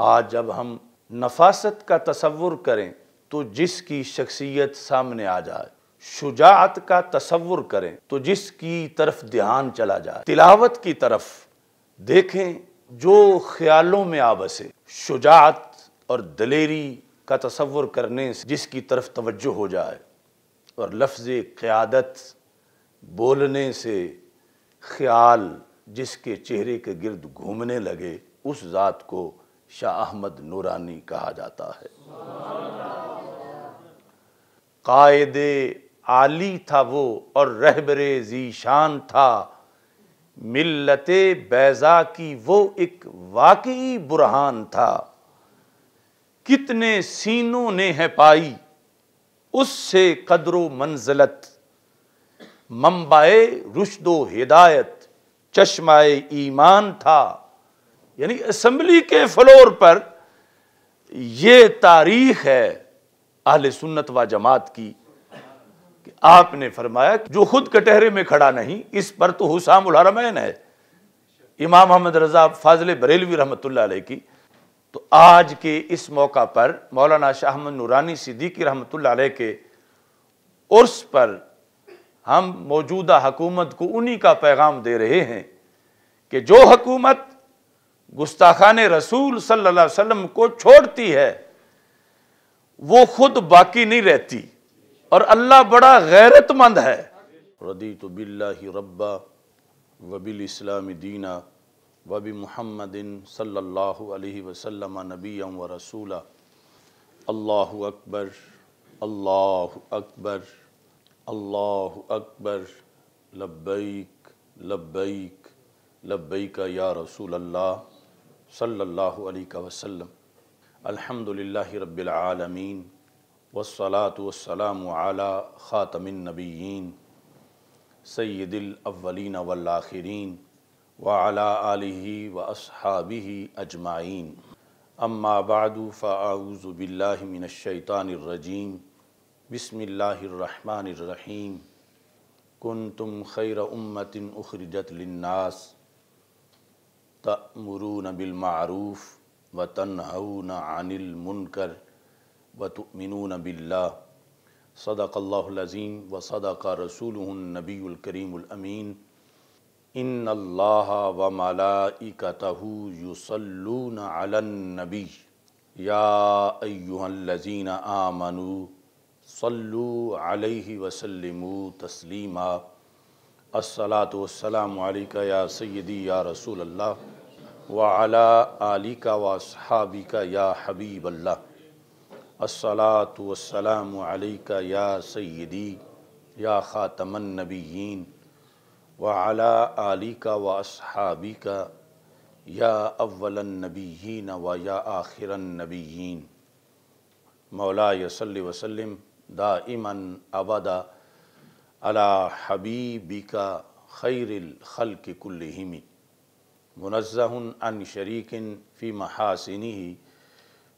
आज जब हम नफासत का तस्वुर करें तो जिसकी शख्सियत सामने आ जाए शुजात का तस्वुर करें तो जिसकी तरफ ध्यान चला जाए तिलावत की तरफ देखें जो ख्यालों में आ बसे शुजात और दलेरी का तस्वुर करने से जिसकी तरफ तवज्जो हो जाए और लफ्ज़ क़्यादत बोलने से ख्याल जिसके चेहरे के गिर्द घूमने लगे उस ज़ात को शाह अहमद नूरानी कहा जाता है कायद आली था वो और रहबरे ज़ीशान था मिल्लत बैज़ा की वो एक वाकई बुरहान था कितने सीनों ने है पाई उससे कदर मंजलत मम्बाए रुशदो हिदायत चश्माए ईमान था यानी असम्बली के फ्लोर पर यह तारीख है अहल सुन्नत व जमात की कि आपने फरमाया जो खुद कटहरे में खड़ा नहीं इस पर तो हुसाम उलहरमैन है इमाम अहमद रजा फाजल बरेलवी रहमत की तो आज के इस मौका पर मौलाना अहमद नूरानी सिद्दीकी रहमत के उर्स पर हम मौजूदा हकूमत को उन्हीं का पैगाम दे रहे हैं कि जो हकूमत गुस्ताखान रसूल सल्लल्लाहु अलैहि वसल्लम को छोड़ती है वो खुद बाकी नहीं रहती और अल्लाह बड़ा गैरतमंद है रदी तो बिल्ला रब्बा वबिल इस्लाम दीना वबी मुहमदिन सल्ला वसलम नबीम व रसूला अल्लाह अकबर अल्लाह अकबर अल्लाह अकबर लब्बैक लब्बैक लब्बैक या रसूल अल्लाह सल्लल्लाहु अलैहि वसल्लम अल्हम्दुलिल्लाहि रब्बिल आलमीन वस्सलातु वस्सलामु अला खातमिन नबीयीन सैयदिल अव्वलीन वल आखिरीन व अला आलिहि व असहाबिहि अजमाइन अम्मा बादु फ़ाऊज़ु बिल्लाहि मिनश शैतानिर रजीम बिस्मिल्लाहिर रहमानिर रहीम कुंतुम खैर उम्मतिन उखरजत लिन्नास तमरून बिलमूफ़ व तनहन अनिलमनकर व तुमिन बिल्ला सदाक़ल्लाज़ीम व सदाक़ रसूल नबीकरीमीन इन अल्लाह व मलाइकतहु युसल्लून अलन्नबी या अयुहल्लजीन आमनु सल्लु अलैहि वसल्लमु तस्लीमा अस्सलातु वस्सलामु अलैका या सय्यदी या रसूल अल्लाह वाला आली का वासहाबी का या हबीब अल्लाह असलात वसलाम का या सैदी या ख़ातमन नबीन वाला आली का वासहाबी का या अव्वलन नबीन व या आखिर नबीन मौला यसल वसलम दा इमन अबदा अला हबीबी का खल के कुल्लिमी मुनज़न शरीकिन फ़ी महासिनी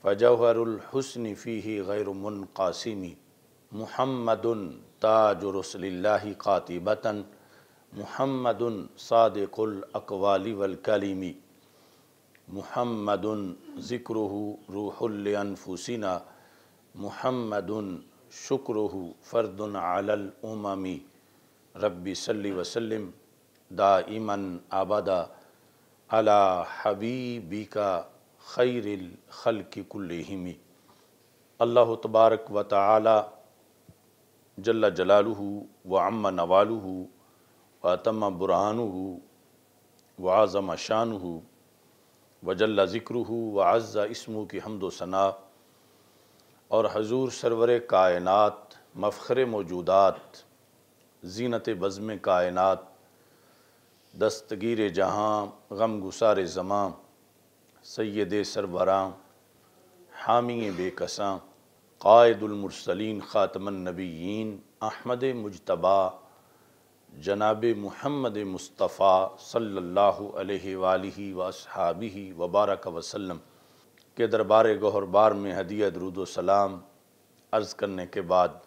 फ़जहरहसन फ़ी गैर मुनकासिमी महमद ताजुरसल्ला कातिबता महमद सादकुलकवाली वलकलीमी मुहमदन ज़िक्र रूहलफुसिना महमद शुक्र फ़र्दन आलल उममी रब्बी सल्ली वसलम दाइमन आबदा अला हबीबी का खैर खल की कुल्लमी अल्लाह तबारक व ताली जल्ला जलालू व अम्मा नवालू व अतम बुरहानू व आज़म शान व जल्ला ज़िक्र व अज़ा इसमू की हमदोसना सना और हजूर सरवर कायनत मफ़र मौजूदात जीनत बज़म कायनत दस्तगीर जहाँ गम गुसार जमां सैद सरबरा हामी बेकसां कायदुलमरसलिन नबीन अहमद मुजतबा जनाब महमद मुस्तफ़ा सल्लल्लाहु अलैहि वसहाबी वबारक वसल्लम के दरबार गहरबार में रुदो सलाम अर्ज़ करने के बाद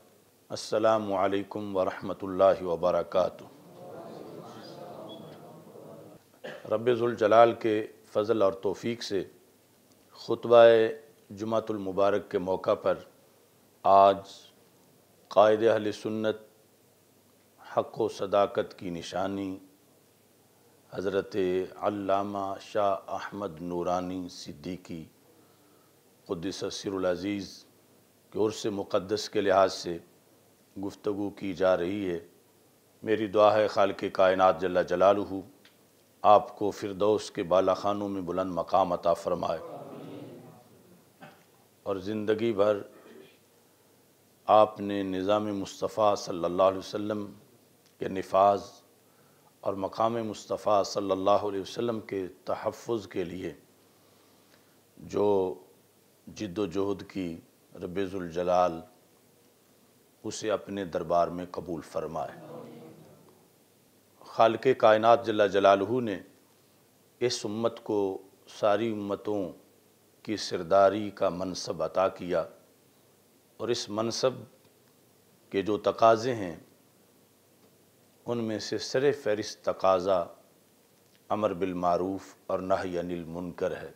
असलकम वरहमल वबरकू रबाल के फ़ज़ल और तोफ़ी से ख़ुतबा जुमातुलमबारक के मौका पर आज कायद अहल सुन्नत हक़ व सदाकत की निशानी हज़रत अल्लामा शाह अहमद नूरानी सिद्दीकी क़ुद्दस की के उर्स मुक़दस के लिहाज से गुफ्तु की जा रही है मेरी दुआ है खाल के कायनत जल्ला जलालू आपको फिरदौस के बाला खानों में बुलंद मकाम अता फ़रमाए और ज़िंदगी भर आपने निज़ाम मुस्तफ़ा सल्लल्लाहु अलैहि वसल्लम के नफाज और मकाम मुस्तफ़ा सल्लल्लाहु अलैहि वसल्लम के तहफ़ के लिए जो जद्दोजहद की रबज़ुलजलाल उसे अपने दरबार में कबूल फरमाए खाल के कायनत जला जलालहू ने इस उम्मत को सारी उम्मतों की सरदारी का मनसब अता किया और इस मनसब के जो तकाज़े हैं उनमें से सर फहरिस्त तकाज़ा अमर बिलमारूफ़ और नही अनिल मुनकर है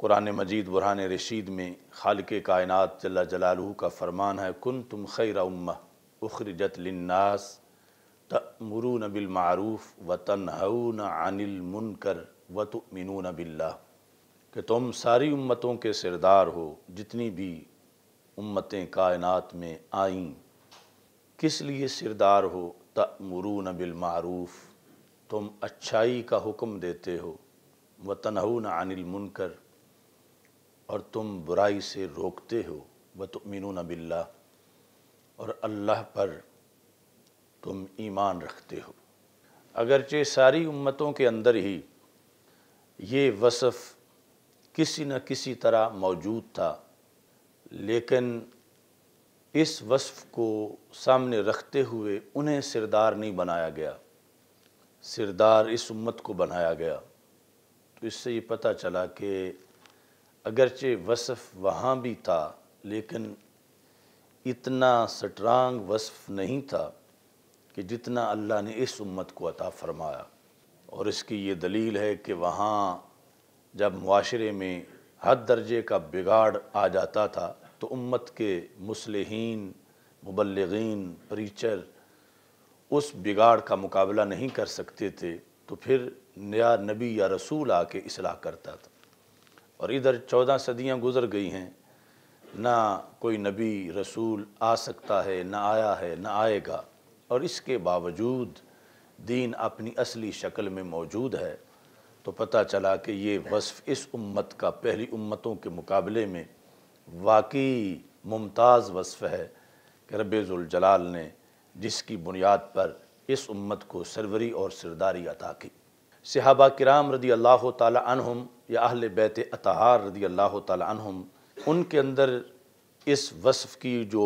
कुरान मजीद बुरहान रशीद में खाल के कायनत जला जलालू का फरमान है कन तुम खैर उम्म उखरजत लन्नास तमरू नबिल मारूफ व तनहन अनिल मुनकर व तुमिन बिल्ला कि तुम सारी उम्मतों के सिरदार हो जितनी भी उम्मतें कायनात में आईं किस लिए सिरदार हो तमरून मारूफ तुम अच्छाई का हुक्म देते हो व तनहन अनिल मुनकर और तुम बुराई से रोकते हो व तुमिन बिल्ला और अल्लाह पर तुम ईमान रखते हो अगरचे सारी उम्मतों के अंदर ही ये वसफ़ किसी न किसी तरह मौजूद था लेकिन इस वसफ़ को सामने रखते हुए उन्हें सिरदार नहीं बनाया गया सिरदार इस उम्मत को बनाया गया तो इससे ये पता चला कि अगरचे वसफ़ वहाँ भी था लेकिन इतना स्ट्रांग वसफ़ नहीं था कि जितना अल्लाह ने इस उम्मत को अता फ़रमाया और इसकी ये दलील है कि वहाँ जब माशरे में हर दर्जे का बिगाड़ आ जाता था तो उम्मत के मुसलहन मुबलगिन प्रीचर उस बिगाड़ का मुकाबला नहीं कर सकते थे तो फिर नया नबी या रसूल आके इसलाह करता था और इधर चौदह सदियाँ गुज़र गई हैं ना कोई नबी रसूल आ सकता है ना आया है ना आएगा और इसके बावजूद दीन अपनी असली शक्ल में मौजूद है तो पता चला कि ये वस्फ इस उम्मत का पहली उम्मतों के मुकाबले में वाकई मुमताज़ वस्फ़ है कि रबाल ने जिसकी बुनियाद पर इस उम्मत को सरवरी और सरदारी अता की सहाबा कराम रदी अल्लाह तहम या अहल बैत अतहार रदी अल्लाह तहम उनके अंदर इस वस्फ़ की जो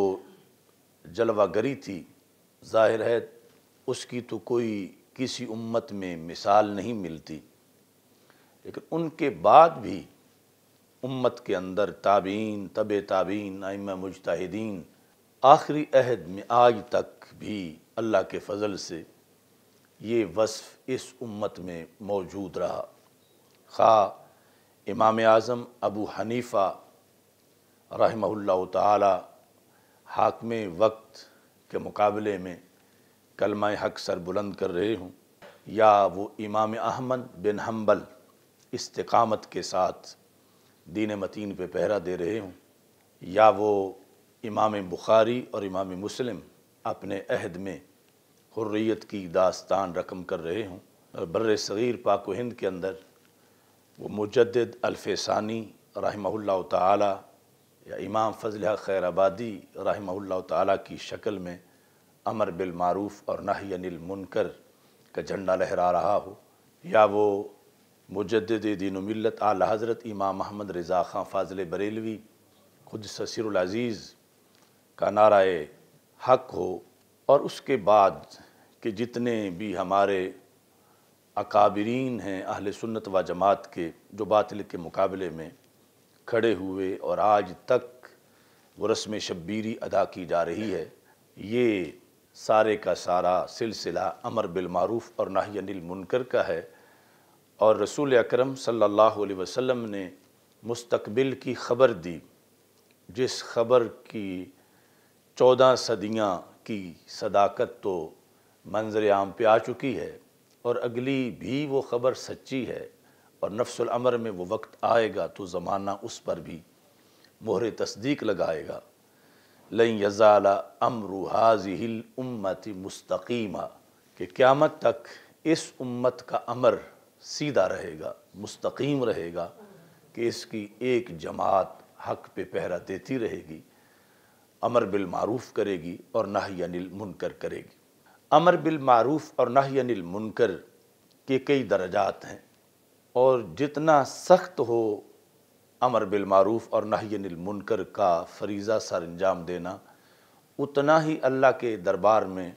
जलवागरी थी ज़ाहिर है उसकी तो कोई किसी उम्मत में मिसाल नहीं मिलती लेकिन उनके बाद भी उम्मत के अंदर ताबीन तब ताबीन आइम मुजतहदीन आखिरी अहद में आज तक भी अल्लाह के फजल से ये वस्फ़ इस उम्मत में मौजूद रहा खा इमाम आज़म अबू हनीफ़ा रहमल्ला ताली वक्त के मुकाबले में कलमा हक सर बुलंद कर रहे हों या वो इमाम अहमद बिन हम्बल इस्तकामत के साथ दीन मतीन पे पहरा दे रहे हों या वो इमाम बुखारी और इमाम मुस्लिम अपने अहद में हुर्रियत की दास्तान रकम कर रहे हों और बर सग़ीर पाक हिंद के अंदर वो मुजद अल्फ़ानी रहमल ताली या इमाम फजल खैर आबादी रहमल्ला ताली की शक्ल में अमर बिलमारूफ़ और नाहनिल मुनकर का झंडा लहरा रहा हो या वो मुजद दीन मिलत आला हज़रत इमाम महमद रज़ा ख़ान फाजल बरेलवी खुद ससरज़ीज़ का नारा हक हो और उसके बाद के जितने भी हमारे अकाबरीन हैं अहल सुन्नत व जमात के जो बातिल के मुकाबले में खड़े हुए और आज तक वो रस्म शब्बीरी अदा की जा रही है ये सारे का सारा सिलसिला अमर बिलमारूफ़ और नाही मुनकर का है और रसूल अकरम सल्लल्लाहु अलैहि वसल्लम ने मुस्तकबिल की ख़बर दी जिस ख़बर की चौदह सदियाँ की सदाकत तो मंजर आम पे आ चुकी है और अगली भी वो ख़बर सच्ची है और नफ्सल अमर में वो वक्त आएगा तो ज़माना उस पर भी मोहर तस्दीक लगाएगा लई यजाला अमरू हाजिल उम्मत मुस्तकीमा कि क़्यामत तक इस उम्मत का अमर सीधा रहेगा मुस्तकीम रहेगा कि इसकी एक जमात हक पे पहरा देती रहेगी अमर बिल मारूफ करेगी और नाही अनिल मुनकर करेगी अमर बिल मारूफ और नाही अनिल मुनकर के कई दर्जात हैं और जितना सख्त हो अमर बिलमारूफ़ और मुनकर का फरीज़ा सर अंजाम देना उतना ही अल्लाह के दरबार में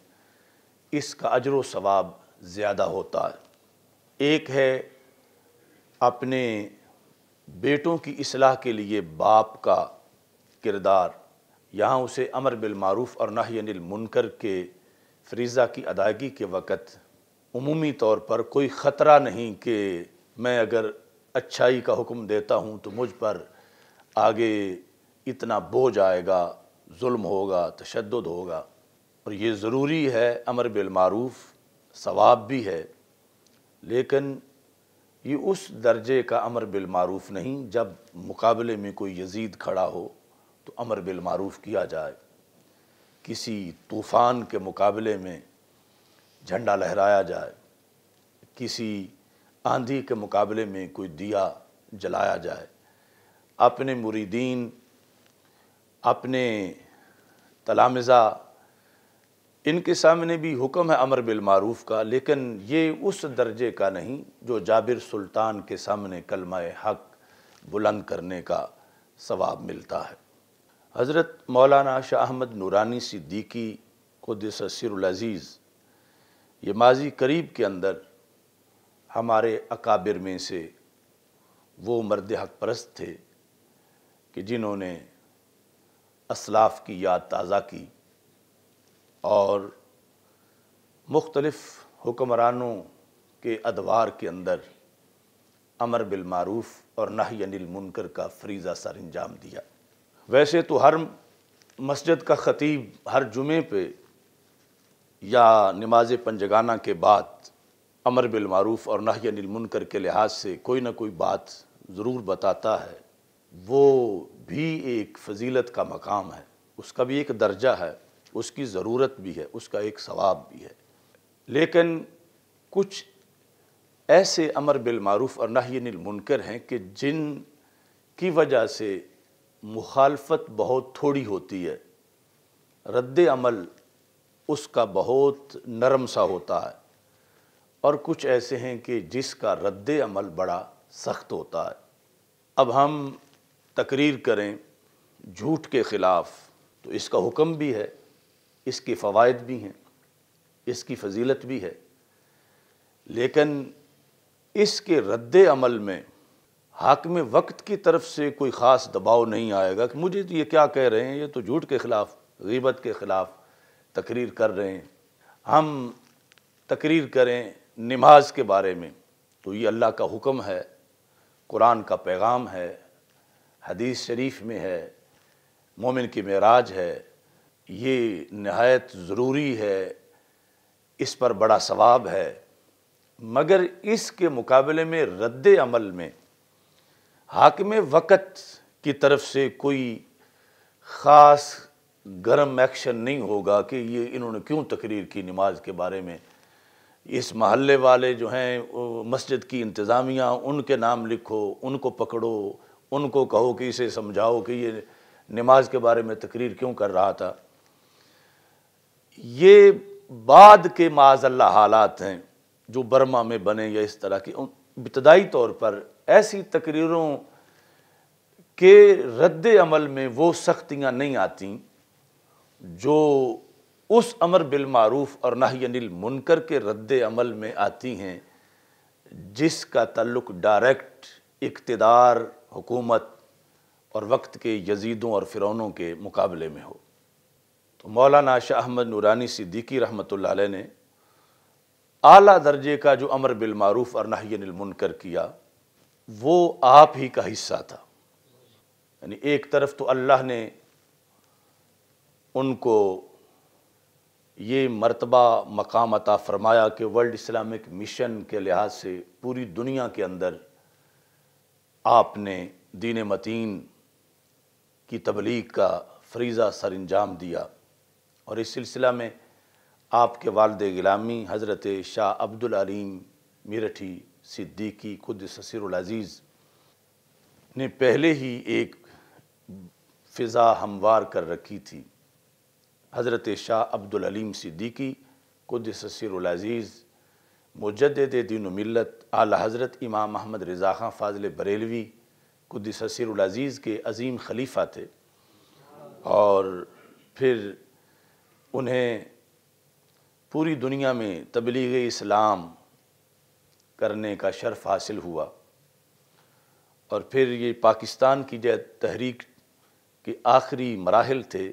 इसका अजर सवाब ज़्यादा होता है एक है अपने बेटों की असलाह के लिए बाप का किरदार यहाँ उसे अमर बिलमूफ़ और मुनकर के फरीज़ा की अदायगी के वक़्त अमूमी तौर पर कोई ख़तरा नहीं कि मैं अगर अच्छाई का हुक्म देता हूँ तो मुझ पर आगे इतना बोझ आएगा जुल्म होगा तशद होगा और ये ज़रूरी है अमर बिलमारूफ़ सवाब भी है लेकिन ये उस दर्जे का अमर बिलमारूफ़ नहीं जब मुकाबले में कोई यजीद खड़ा हो तो अमर बिलमारूफ़ किया जाए किसी तूफ़ान के मुकाबले में झंडा लहराया जाए किसी आंधी के मुकाबले में कोई दिया जलाया जाए अपने मुरीदीन अपने तलामज़ा इनके सामने भी हुक्म है अमर बिलमारूफ़ का लेकिन ये उस दर्जे का नहीं जो जाबिर सुल्तान के सामने कलमा हक बुलंद करने का सवाब मिलता है हज़रत मौलाना शाह अहमद नूरानी सिद्दीकी को अजीज़ ये माजी करीब के अंदर हमारे अकाबिर में से वो मर्द हक परस्त थे कि जिन्होंने असलाफ की याद ताज़ा की और मुख्तलफ़ हुक्मरानों के अदवार के अंदर अमर बिलमारूफ और नाही अनिल मुनकर का फ्रीज़ा सर अंजाम दिया वैसे तो हर मस्जिद का ख़तीब हर जुमे पे या नमाज पंजगाना के बाद अमर बिलमारूफ़ और नाही अनिल मुनकर के लिहाज से कोई ना कोई बात ज़रूर बताता है वो भी एक फजीलत का मकाम है उसका भी एक दर्जा है उसकी ज़रूरत भी है उसका एक सवाब भी है लेकिन कुछ ऐसे अमर बिलमूफ़ और नाही अनिल मुनकर हैं कि जिन की वजह से मुखालफत बहुत थोड़ी होती है रद्द अमल उसका बहुत नरम सा होता है और कुछ ऐसे हैं कि जिसका रद्द अमल बड़ा सख्त होता है अब हम तकरीर करें झूठ के ख़िलाफ़ तो इसका हुक्म भी है इसके फ़वाद भी हैं इसकी फजीलत भी है लेकिन इसके रद्द अमल में हाकम वक्त की तरफ से कोई ख़ास दबाव नहीं आएगा कि मुझे तो ये क्या कह रहे हैं ये तो झूठ के ख़िलाफ़ गीबत के ख़िलाफ़ तकरीर कर रहे हैं हम तकरीर करें नमाज के बारे में तो ये अल्लाह का हुक्म है कुरान का पैगाम है हदीस शरीफ में है मोमिन की मराज है ये नहायत ज़रूरी है इस पर बड़ा सवाब है मगर इसके मुकाबले में रद्द अमल में हाकम वक़्त की तरफ से कोई ख़ास गर्म एक्शन नहीं होगा कि ये इन्होंने क्यों तकरीर की नमाज के बारे में इस महल्ले वाले जो हैं मस्जिद की इंतज़ामिया उनके नाम लिखो उनको पकड़ो उनको कहो कि इसे समझाओ कि ये नमाज के बारे में तकरीर क्यों कर रहा था ये बाद के माजल्ला हालात हैं जो बर्मा में बने या इस तरह की इब्तदाई तौर पर ऐसी तकरीरों के रद्द अमल में वो सख्तियाँ नहीं आती जो उस अमर बिलमूफ़ और नाहनिल मुनकर के रद्द अमल में आती हैं जिसका तल्लुक डायरेक्ट इकतदार हुकूमत और वक्त के यजीदों और फ़िरौनों के मुकाबले में हो तो मौलाना शाह अहमद नूरानी सिद्दीकी रहमत ने अली दर्जे का जो अमर बिलमूफ़ और मुनकर किया वो आप ही का हिस्सा था यानी एक तरफ तो अल्लाह ने उनको ये मरतबा मकाम अता फ़रमाया कि वर्ल्ड इस्लामिक मिशन के लिहाज से पूरी दुनिया के अंदर आपने दीन मतीन की तबलीग का फरीज़ा सर अंजाम दिया और इस सिलसिला में आपके वालद गिलामी हज़रत शाह अब्दुल अलीम मिरठी सिद्दीकी खुद ससरजीज़ ने पहले ही एक फ़िज़ा हमवार कर रखी थी हज़रत शाह अब्दुललीम सिद्दीकी कुदसरज़ीज़ मुजद दीन मिलत आला हज़रत इमाम महमद रज़ा खां फ़ाजिल बरेलवी कुदसरज़ीज़ के अजीम खलीफा थे और फिर उन्हें पूरी दुनिया में तबलीग इस्लाम करने का शर्फ हासिल हुआ और फिर ये पाकिस्तान की जैद तहरीक के आखिरी मराहल थे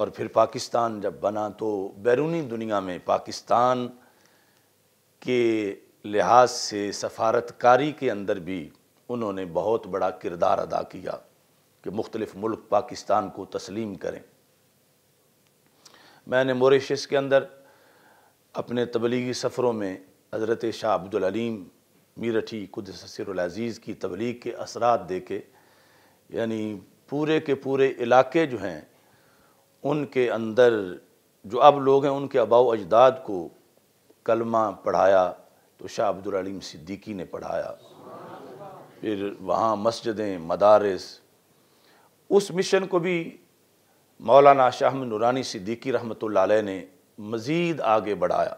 और फिर पाकिस्तान जब बना तो बैरूनी दुनिया में पाकिस्तान के लिहाज से सफारतकारी के अंदर भी उन्होंने बहुत बड़ा किरदार अदा किया कि मुख्तलिफ़ मुल्क पाकिस्तान को तस्लीम करें मैंने मोरिशस के अंदर अपने तबलीगी सफ़रों में हज़रत शाह अब्दुललीम मीरठी कुदसरज़ीज़ की तबलीग के असरा देखे यानी पूरे के पूरे इलाके जो हैं उनके अंदर जो अब लोग हैं उनके अबाऊ अजदाद को कलमा पढ़ाया तो शाह अब्दुलम सिद्दीकी ने पढ़ाया फिर वहाँ मस्जिदें मदारस उस मिशन को भी मौलाना शाह नूरानी सिद्दीकी रहमत ने मज़ीद आगे बढ़ाया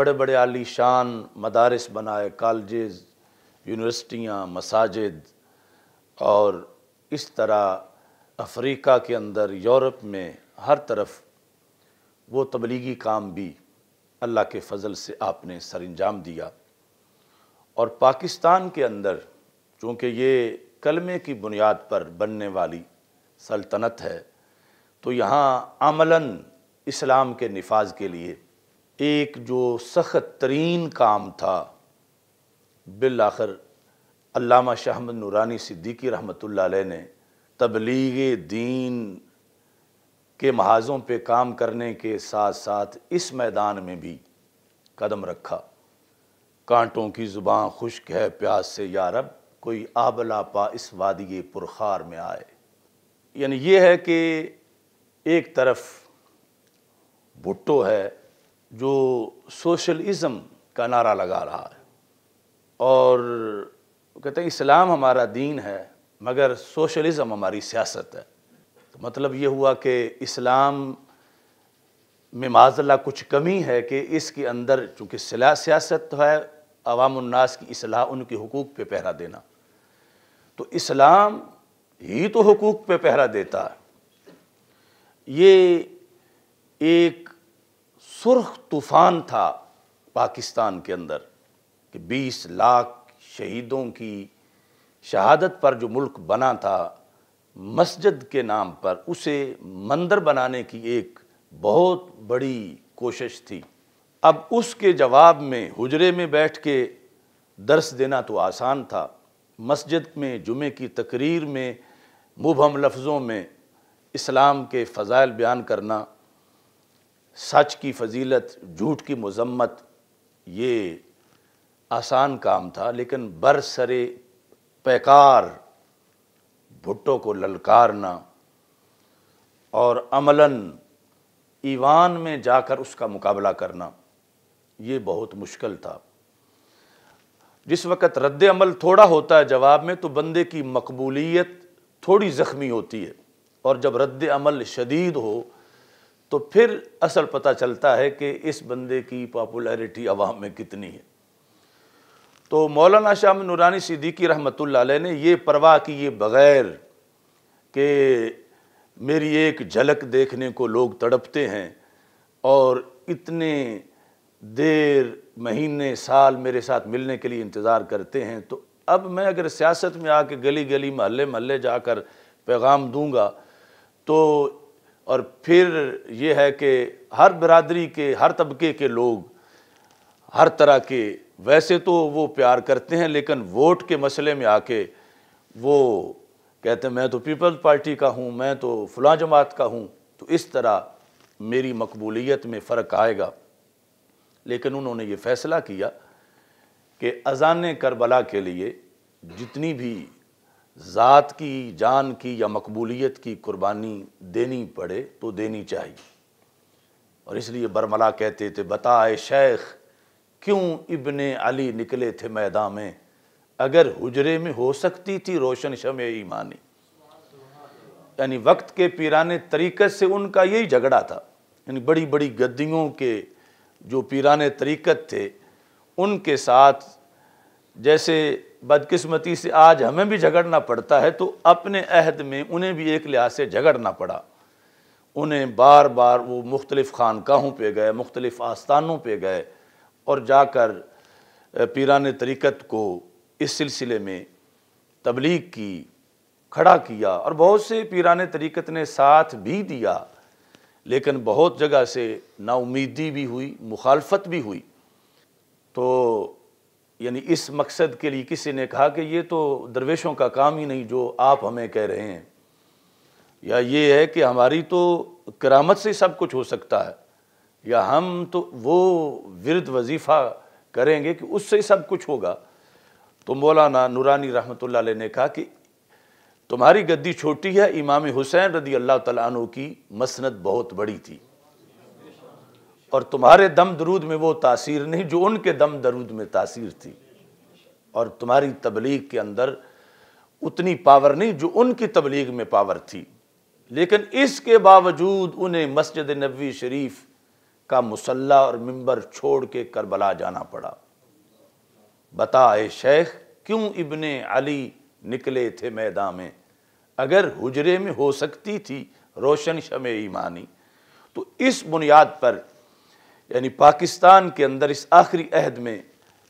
बड़े बड़े आली शान मदारस बनाए कॉलेज यूनिवर्सिटियाँ मसाजिद और इस तरह अफ्रीका के अंदर यूरोप में हर तरफ वो तबलीगी काम भी अल्लाह के फजल से आपने सर अंजाम दिया और पाकिस्तान के अंदर चूँकि ये कलमे की बुनियाद पर बनने वाली सल्तनत है तो यहाँ अमला इस्लाम के नफाज के लिए एक जो सख्त तरीन काम था बिल आखिर अल्लामा शाहमद नूरानी सिद्दीकी रहमत ने तबलीग दीन के महाजों पे काम करने के साथ साथ इस मैदान में भी कदम रखा कांटों की ज़ुबान खुश्क है प्यास से यारब कोई आबला पा इस वादी पुरखार में आए यानी ये है कि एक तरफ भुट्टो है जो सोशलिज़म का नारा लगा रहा है और कहते हैं इस्लाम हमारा दीन है मगर सोशलिज़म हमारी सियासत है तो मतलब ये हुआ कि इस्लाम में माजल्ला कुछ कमी है कि इसके अंदर चूँकि सियासत तो है अवामनास की असलाह उनके हकूक़ पे पहरा देना तो इस्लाम ही तो हकूक़ पे पहरा देता है ये एक सुर्ख तूफ़ान था पाकिस्तान के अंदर कि 20 लाख शहीदों की शहादत पर जो मुल्क बना था मस्जिद के नाम पर उसे मंदिर बनाने की एक बहुत बड़ी कोशिश थी अब उसके जवाब में हुजरे में बैठ के दर्स देना तो आसान था मस्जिद में जुमे की तकरीर में मुबहम लफ्ज़ों में इस्लाम के फ़जाइल बयान करना सच की फजीलत झूठ की मजम्मत ये आसान काम था लेकिन बरसरे पैकार भुट्टो को ललकारना और अमलन ईवान में जाकर उसका मुकाबला करना ये बहुत मुश्किल था जिस वक़्त रद्द अमल थोड़ा होता है जवाब में तो बंदे की मकबूलीत थोड़ी ज़ख्मी होती है और जब रद्द अमल शदीद हो तो फिर असल पता चलता है कि इस बंदे की पॉपुलैरिटी अवाम में कितनी है तो मौलाना शाह नूरानी सिद्दीकी रहमत ने ये परवाह किए बग़ैर कि मेरी एक झलक देखने को लोग तड़पते हैं और इतने देर महीने साल मेरे साथ मिलने के लिए इंतज़ार करते हैं तो अब मैं अगर सियासत में आके गली गली महल्ले महल्ले जाकर पैगाम दूंगा तो और फिर ये है कि हर बरदरी के हर तबके के लोग हर तरह के वैसे तो वो प्यार करते हैं लेकिन वोट के मसले में आके वो कहते हैं मैं तो पीपल्स पार्टी का हूँ मैं तो फलां जमात का हूँ तो इस तरह मेरी मकबूलीत में फ़र्क आएगा लेकिन उन्होंने ये फ़ैसला किया कि अजान करबला के लिए जितनी भी ज़ात की जान की या मकबूलीत की कुर्बानी देनी पड़े तो देनी चाहिए और इसलिए बरमला कहते थे बताए शेख क्यों इबन अली निकले थे मैदान में अगर हुजरे में हो सकती थी रोशन शम ईमानी यानी वक्त के पीराने तरीक़त से उनका यही झगड़ा था यानी बड़ी बड़ी गद्दियों के जो पीराने तरीक़त थे उनके साथ जैसे बदकिस्मती से आज हमें भी झगड़ना पड़ता है तो अपने अहद में उन्हें भी एक लिहाज से झगड़ना पड़ा उन्हें बार बार वो मुख्तलिफ़ खानकाहों पर गए मुख्तलिफ़ आस्थानों पर गए और जाकर पीरान तरीक़त को इस सिलसिले में तबलीग की खड़ा किया और बहुत से पीरान तरीक़त ने साथ भी दिया लेकिन बहुत जगह से नाउमीदी भी हुई मुखालफत भी हुई तो यानी इस मकसद के लिए किसी ने कहा कि ये तो दरवेशों का काम ही नहीं जो आप हमें कह रहे हैं या ये है कि हमारी तो करामत से सब कुछ हो सकता है या हम तो वो विरद वजीफ़ा करेंगे कि उससे ही सब कुछ होगा तो मौलाना नूरानी रहमत ने कहा कि तुम्हारी गद्दी छोटी है इमाम हुसैन रदी अल्लाह तु की मसनत बहुत बड़ी थी और तुम्हारे दम दरूद में वो तासीर नहीं जो उनके दम दरूद में तासीर थी और तुम्हारी तबलीग के अंदर उतनी पावर नहीं जो उनकी तबलीग में पावर थी लेकिन इसके बावजूद उन्हें मस्जिद नबी शरीफ का मुसल्ला और मंबर छोड़ के करबला जाना पड़ा बताए शेख क्यों इबन अली निकले थे मैदान में अगर हुजरे में हो सकती थी रोशन शम ईमानी तो इस बुनियाद पर यानी पाकिस्तान के अंदर इस आखिरी अहद में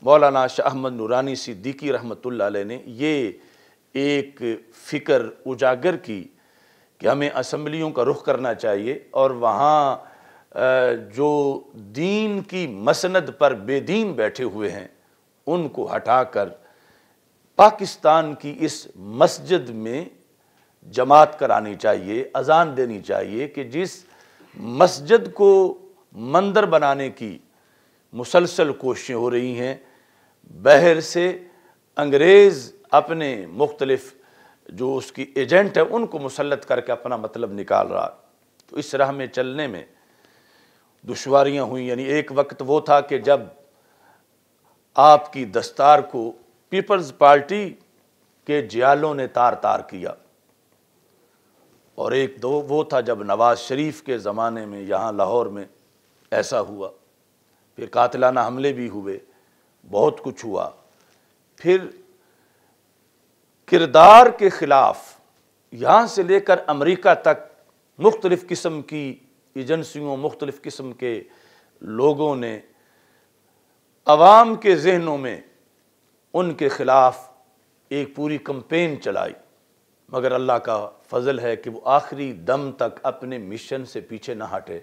मौलाना शाह अहमद नूरानी सिद्दीकी रहमत ने ये एक फ़िक्र उजागर की कि हमें असम्बलियों का रुख करना चाहिए और वहाँ जो दीन की मसंद पर बेदीन बैठे हुए हैं उनको हटाकर पाकिस्तान की इस मस्जिद में जमात करानी चाहिए अजान देनी चाहिए कि जिस मस्जिद को मंदिर बनाने की मुसलसल कोशिशें हो रही हैं बहर से अंग्रेज़ अपने मुख्तलफ जो उसकी एजेंट है उनको मुसलत करके अपना मतलब निकाल रहा तो इस राह में चलने में दुशारियाँ हुई यानी एक वक्त वो था कि जब आपकी दस्तार को पीपल्स पार्टी के जियालों ने तार तार किया और एक दो वो था जब नवाज़ शरीफ के ज़माने में यहाँ लाहौर में ऐसा हुआ फिर कातलाना हमले भी हुए बहुत कुछ हुआ फिर किरदार के ख़िलाफ़ यहाँ से लेकर अमेरिका तक मुख्तलिफ़ किस्म की एजेंसियों मुख्तलिफ़ किस्म के लोगों ने आवाम के जहनों में उनके ख़िलाफ़ एक पूरी कंपेन चलाई मगर अल्लाह का फजल है कि वो आखिरी दम तक अपने मिशन से पीछे ना हटे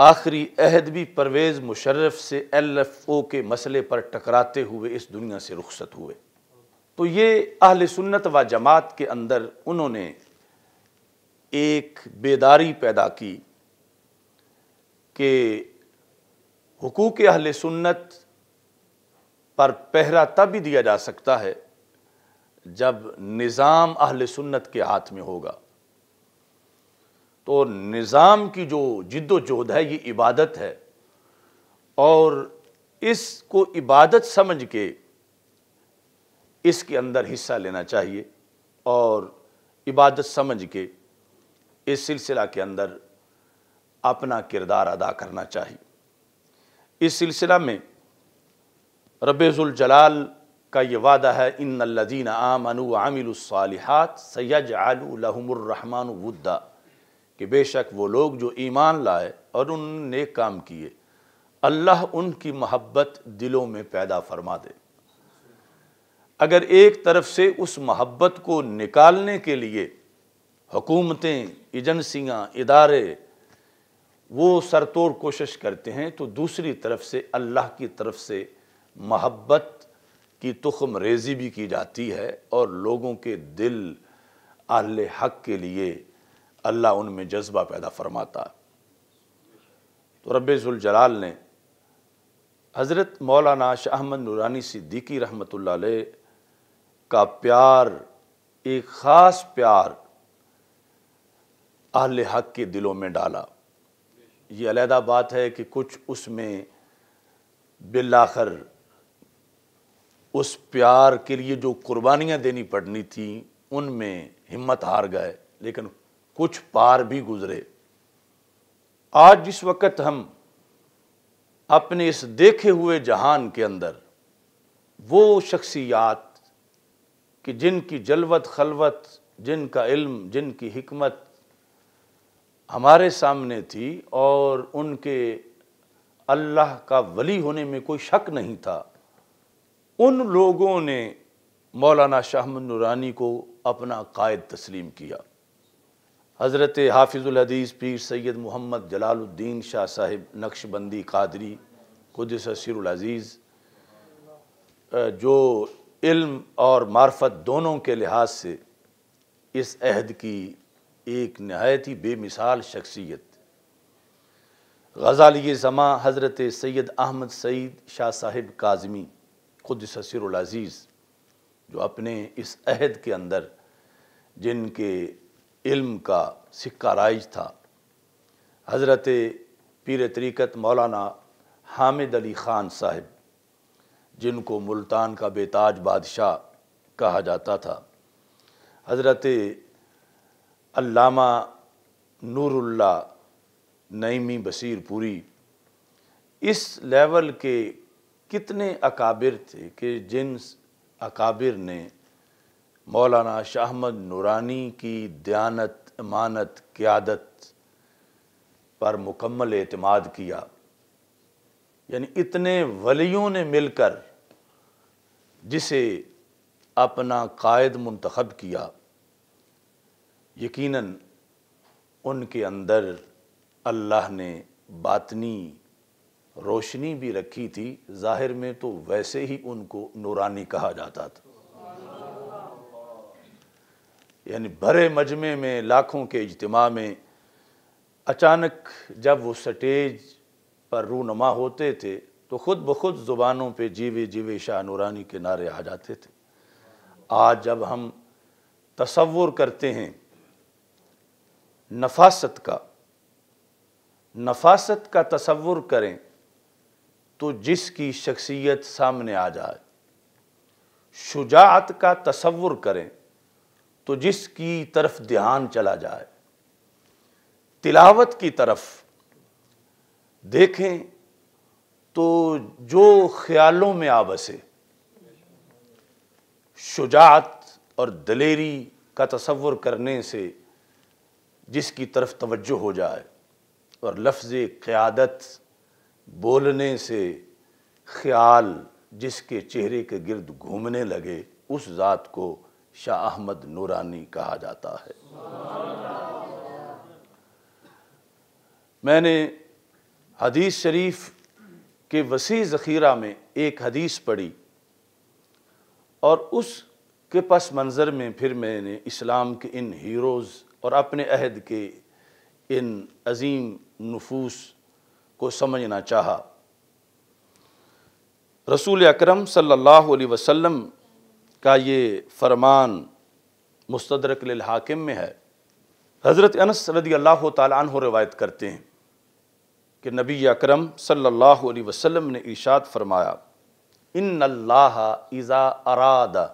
आखिरी अहद भी परवेज़ मुशर्रफ से एल एफ ओ के मसले पर टकराते हुए इस दुनिया से रुखसत हुए तो ये अहल सुन्नत व जमात के अंदर उन्होंने एक बेदारी पैदा की कि हकूक़ अहल सुन्नत पर पहरा तभी दिया जा सकता है जब निज़ाम अहल सुन्नत के हाथ में होगा तो निज़ाम की जो जिद्दोजहद है ये इबादत है और इसको इबादत समझ के इसके अंदर हिस्सा लेना चाहिए और इबादत समझ के इस सिलसिला के अंदर अपना किरदार अदा करना चाहिए इस सिलसिला में रबेज़ुलजलाल का ये वादा है इन लदीन आमनु आमिलसालहत सैद आलूमरहमान वुद्दा कि बेशक वो लोग जो ईमान लाए और उन काम किए अल्लाह उनकी मोहब्बत दिलों में पैदा फरमा दे अगर एक तरफ से उस मोहब्बत को निकालने के लिए हुकूमतें एजेंसियाँ इदारे वो सरतोड़ कोशिश करते हैं तो दूसरी तरफ से अल्लाह की तरफ से महब्बत की तुखम रेजी भी की जाती है और लोगों के दिल आहल हक के लिए अल्लाह उनमें जज्बा पैदा फरमाता तो रबाल ने हज़रत मौलाना शाह अहमद नूरानी सिद्दीकी रहमत का प्यार एक ख़ास प्यार आहल हक के दिलों में डाला ये अलहदा बात है कि कुछ उसमें बिलाखर उस प्यार के लिए जो कुर्बानियाँ देनी पड़नी थी उनमें हिम्मत हार गए लेकिन कुछ पार भी गुजरे आज जिस वक्त हम अपने इस देखे हुए जहान के अंदर वो शख्सियात कि जिनकी जलवत खलवत जिनका इल्म जिनकी हमत हमारे सामने थी और उनके अल्लाह का वली होने में कोई शक नहीं था उन लोगों ने मौलाना शाहमन नूरानी को अपना कायद तस्लीम किया हज़रत हदीस पीर सैयद मोहम्मद जलालुद्दीन शाह साहिब नक्शबंदी कादरी कुदस अज़ीज़ जो इल्म और मार्फत दोनों के लिहाज से इस अहद की एक नहायत ही बेमिसाल शख्सियत गज़ाली ज़मा हज़रत सैद अहमद सईद शाह साहिब काजमी खुद ससरज़ीज़ जो अपने इस अहद के अंदर जिनके इल्म का सिक्का राइज था हज़रत पीर तरीक़त मौलाना हामिद अली ख़ान साहिब जिनको मुल्तान का बेताज बादशाह कहा जाता था हज़रत अल्लामा नूरुल्ला नईमी बसीरपुरी इस लेवल के कितने अकाबिर थे कि जिन अकाबिर ने मौलाना शाहमद नूरानी की दयानत अमानत क़्यादत पर मुकम्मल अतमाद किया यानी इतने वलियों ने मिलकर जिसे अपना कायद मंतखब किया यकीनन उनके अंदर अल्लाह ने बातनी रोशनी भी रखी थी ज़ाहिर में तो वैसे ही उनको नूरानी कहा जाता था यानी भरे मजमे में लाखों के इज्तम में अचानक जब वो स्टेज पर रूनमा होते थे तो ख़ुद ब खुद ज़ुबानों पे जीवे जीवे शाह नूरानी के नारे आ जाते थे आज जब हम तस्वुर करते हैं नफासत का नफासत का तस्वुर करें तो जिसकी शख्सियत सामने आ जाए शुजात का तस्वुर करें तो जिसकी तरफ ध्यान चला जाए तिलावत की तरफ देखें तो जो ख्यालों में आ बसे शुजात और दलेरी का तस्वुर करने से जिसकी तरफ तवज्जो हो जाए और लफ्ज़ क़्यादत बोलने से ख्याल जिसके चेहरे के गिर्द घूमने लगे उस ज़ात को शाह अहमद नूरानी कहा जाता है मैंने हदीस शरीफ के वसी ज़ख़ीरा में एक हदीस पढ़ी और उस के पस मंज़र में फिर मैंने इस्लाम के इन हीरोज़ और अपने अहद के इन अजीम नफूस को समझना चाहा रसूल अकरम सल्लल्लाहु अलैहि वसल्लम का ये फरमान मुस्तदरक हाकिम में है हज़रत अनस रदी अल्लाह तु रवायत करते हैं कि नबी अकरम सल्लल्लाहु अलैहि वसल्लम ने इशाद फरमाया इन अल्लाह इज़ा अरादा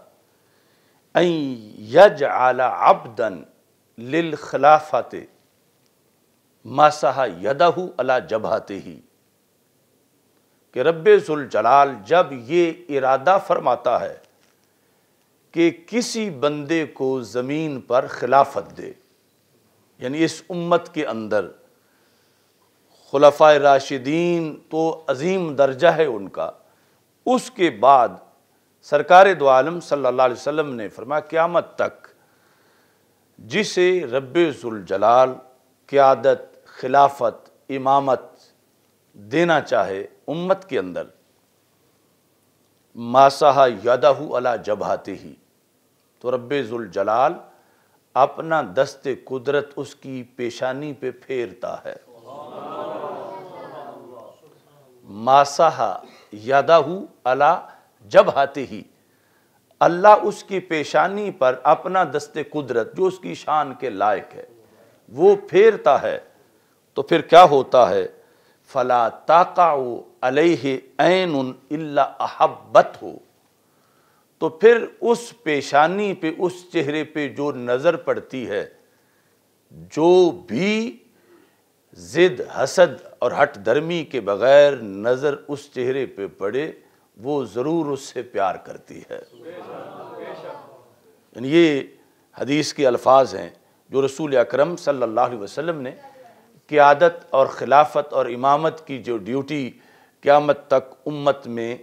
यज आला अबदन लिल खिलाफाते मासाहा यदाहू अला जबहाते ही कि जुल जलाल जब ये इरादा फरमाता है कि किसी बंदे को ज़मीन पर खिलाफत दे यानी इस उम्मत के अंदर खुलफा राशिदीन तो अजीम दर्जा है उनका उसके बाद सरकार दो आलम सल्लल्लाहु अलैहि वसल्लम ने फरमाया क़्यामत तक जिसे रब्ज़ुलजलाल क़्यादत खिलाफत इमामत देना चाहे उम्मत के अंदर मासाहा यदहु अला जबहाते ही तो जलाल अपना दस्ते कुदरत उसकी पेशानी पे फेरता है मासाहा यदहु अला जबहाते ही अल्लाह उसकी पेशानी पर अपना दस्ते कुदरत जो उसकी शान के लायक है वो फेरता है तो फिर क्या होता है फला ताका अलैन अहब्बत हो तो फिर उस पेशानी पे उस चेहरे पे जो नज़र पड़ती है जो भी ज़िद हसद और हट धर्मी के बगैर नज़र उस चेहरे पे पड़े वो ज़रूर उससे प्यार करती है ये हदीस के अल्फाज हैं जो रसूल अक्रम सम ने क्यादत और ख़िलाफ़त और इमामत की जो ड्यूटी क़्यामत तक उम्मत में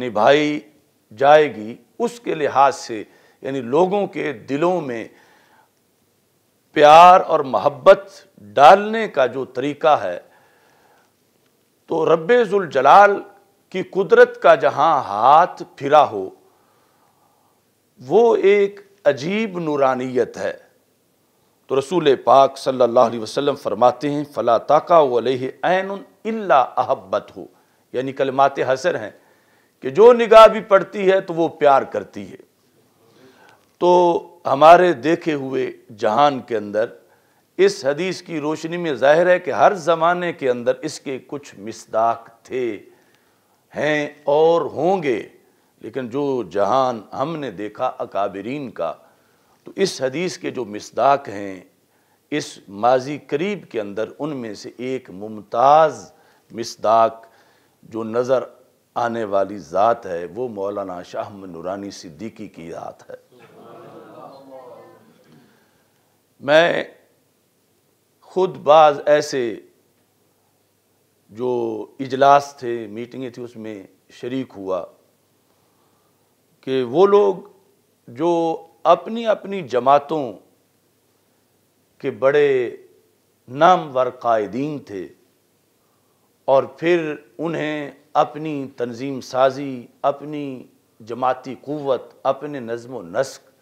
निभाई जाएगी उसके लिहाज से यानी लोगों के दिलों में प्यार और मोहब्बत डालने का जो तरीका है तो रब्ज़ुलजलाल कि कुदरत का जहां हाथ फिरा हो वो एक अजीब नूरानियत है तो रसूल पाक सल्लल्लाहु अलैहि वसल्लम फरमाते हैं फ़ला ताका वलह इल्ला अहब्बत हो यानी कलमात हसर हैं कि जो निगाह भी पड़ती है तो वो प्यार करती है तो हमारे देखे हुए जहान के अंदर इस हदीस की रोशनी में जाहिर है कि हर ज़माने के अंदर इसके कुछ मिसदाक थे हैं और होंगे लेकिन जो जहान हमने देखा अकाबरीन का तो इस हदीस के जो मसदाक हैं इस माजी करीब के अंदर उनमें से एक मुमताज़ मसदाक जो नज़र आने वाली ज़ात है वो मौलाना शाह नूरानी सिद्दीकी की ज़ात है मैं खुद बाज ऐसे जो इजलास थे मीटिंगें थी उसमें शरीक हुआ कि वो लोग जो अपनी अपनी जमातों के बड़े नामवर कायदीन थे और फिर उन्हें अपनी तंजीम साजी अपनी जमाती क़वत अपने नज़म नस्क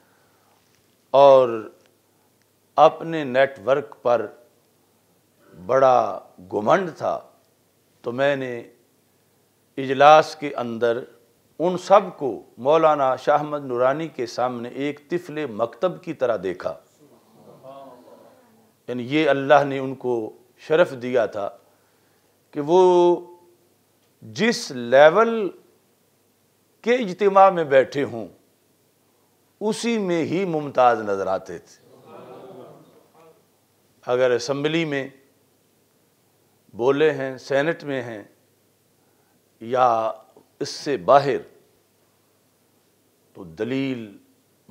और अपने नेटवर्क पर बड़ा घुमंड था तो मैंने इजलास के अंदर उन सब को मौलाना शाहमद नूरानी के सामने एक तिफले मकतब की तरह देखा यानी ये अल्लाह ने उनको शरफ दिया था कि वो जिस लेवल के इजतमा में बैठे हों उसी में ही मुमताज़ नज़र आते थे अगर असम्बली में बोले हैं सेनेट में हैं या इससे बाहर तो दलील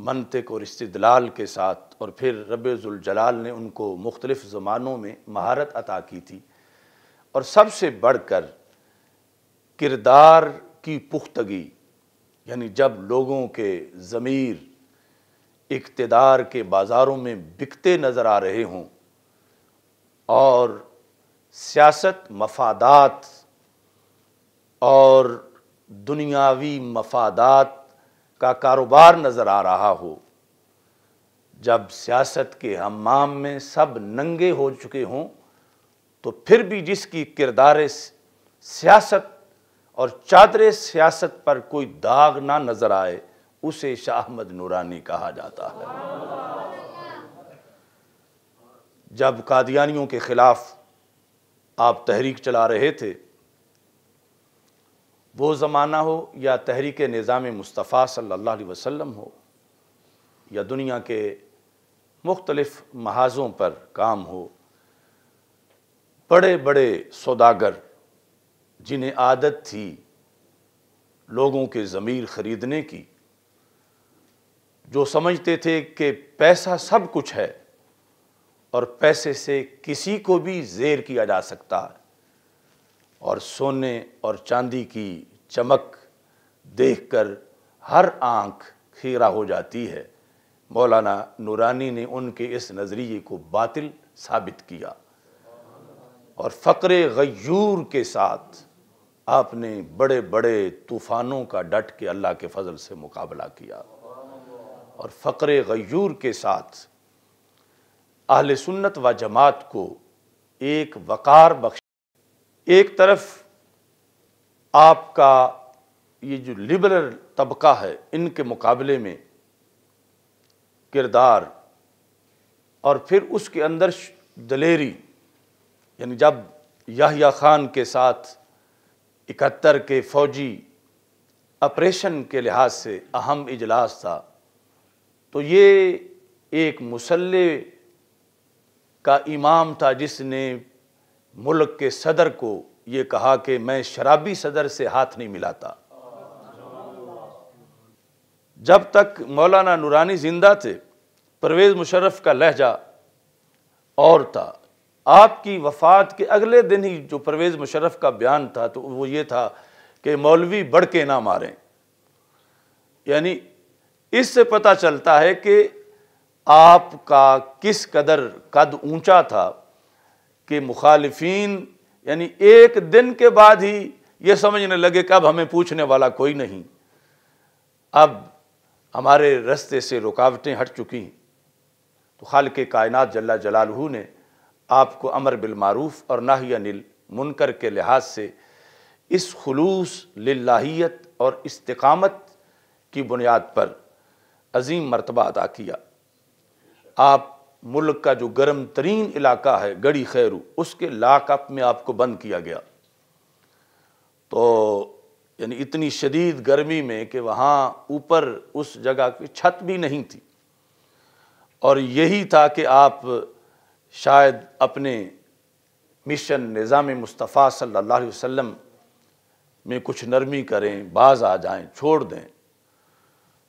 मनतक और इस्तलाल के साथ और फिर रबाल ने उनको मुख्तलिफ़ ज़मानों में महारत अता की थी और सबसे बढ़ कर किरदार की पुख्तगी यानी जब लोगों के ज़मीर इकतदार के बाज़ारों में बिकते नज़र आ रहे हों और सियासत मफादात और दुनियावी मफादात का कारोबार नज़र आ रहा हो जब सियासत के हमाम में सब नंगे हो चुके हों तो फिर भी जिसकी किरदार सियासत और चादर सियासत पर कोई दाग ना नज़र आए उसे शाहमद नूरानी कहा जाता है जब कादियानियों के ख़िलाफ़ आप तहरीक चला रहे थे वो ज़माना हो या तहरीक निज़ाम मुस्तफ़ा सल्लल्लाहु अलैहि वसल्लम हो या दुनिया के मुख्तलफ़ महाजों पर काम हो बड़े बड़े सौदागर जिन्हें आदत थी लोगों के ज़मीर ख़रीदने की जो समझते थे कि पैसा सब कुछ है और पैसे से किसी को भी जेर किया जा सकता है और सोने और चांदी की चमक देखकर हर आंख खीरा हो जाती है मौलाना नूरानी ने उनके इस नज़रिए को बातिल साबित किया और फ़कर गयूर के साथ आपने बड़े बड़े तूफ़ानों का डट के अल्लाह के फजल से मुकाबला किया और फ़कर गयूर के साथ अहल सुन्नत व जमात को एक वक़ार बख्श एक तरफ आपका ये जो लिबरल तबका है इनके मुकाबले में किरदार और फिर उसके अंदर दलेरी यानी जब याहिया ख़ान के साथ इकहत्तर के फौजी ऑपरेशन के लिहाज से अहम इजलास था तो ये एक मुसल्ले का इमाम था जिसने मुल्क के सदर को ये कहा कि मैं शराबी सदर से हाथ नहीं मिलाता जब तक मौलाना नूरानी जिंदा थे परवेज़ मुशर्रफ का लहजा और था आपकी वफात के अगले दिन ही जो परवेज़ मुशर्रफ का बयान था तो वो ये था कि मौलवी बढ़ के ना मारें यानी इससे पता चलता है कि आपका किस कदर कद ऊंचा था कि मुखालफन यानी एक दिन के बाद ही ये समझने लगे कि अब हमें पूछने वाला कोई नहीं अब हमारे रस्ते से रुकावटें हट चुकी तो खाल के कायनात जल्ला जलालहू ने आपको अमर बिलमारूफ़ और नाहिया अनिल मुनकर के लिहाज से इस खलूस लाहीत और इस्तकामत की बुनियाद पर अजीम मरतबा अदा किया आप मुल्क का जो गर्म तरीन इलाका है गड़ी खैरू उसके लाकअप में आपको बंद किया गया तो यानी इतनी शदीद गर्मी में कि वहाँ ऊपर उस जगह की छत भी नहीं थी और यही था कि आप शायद अपने मिशन निज़ाम मुस्तफ़ा सल्लल्लाहु अलैहि वसल्लम में कुछ नरमी करें बाज आ जाएं छोड़ दें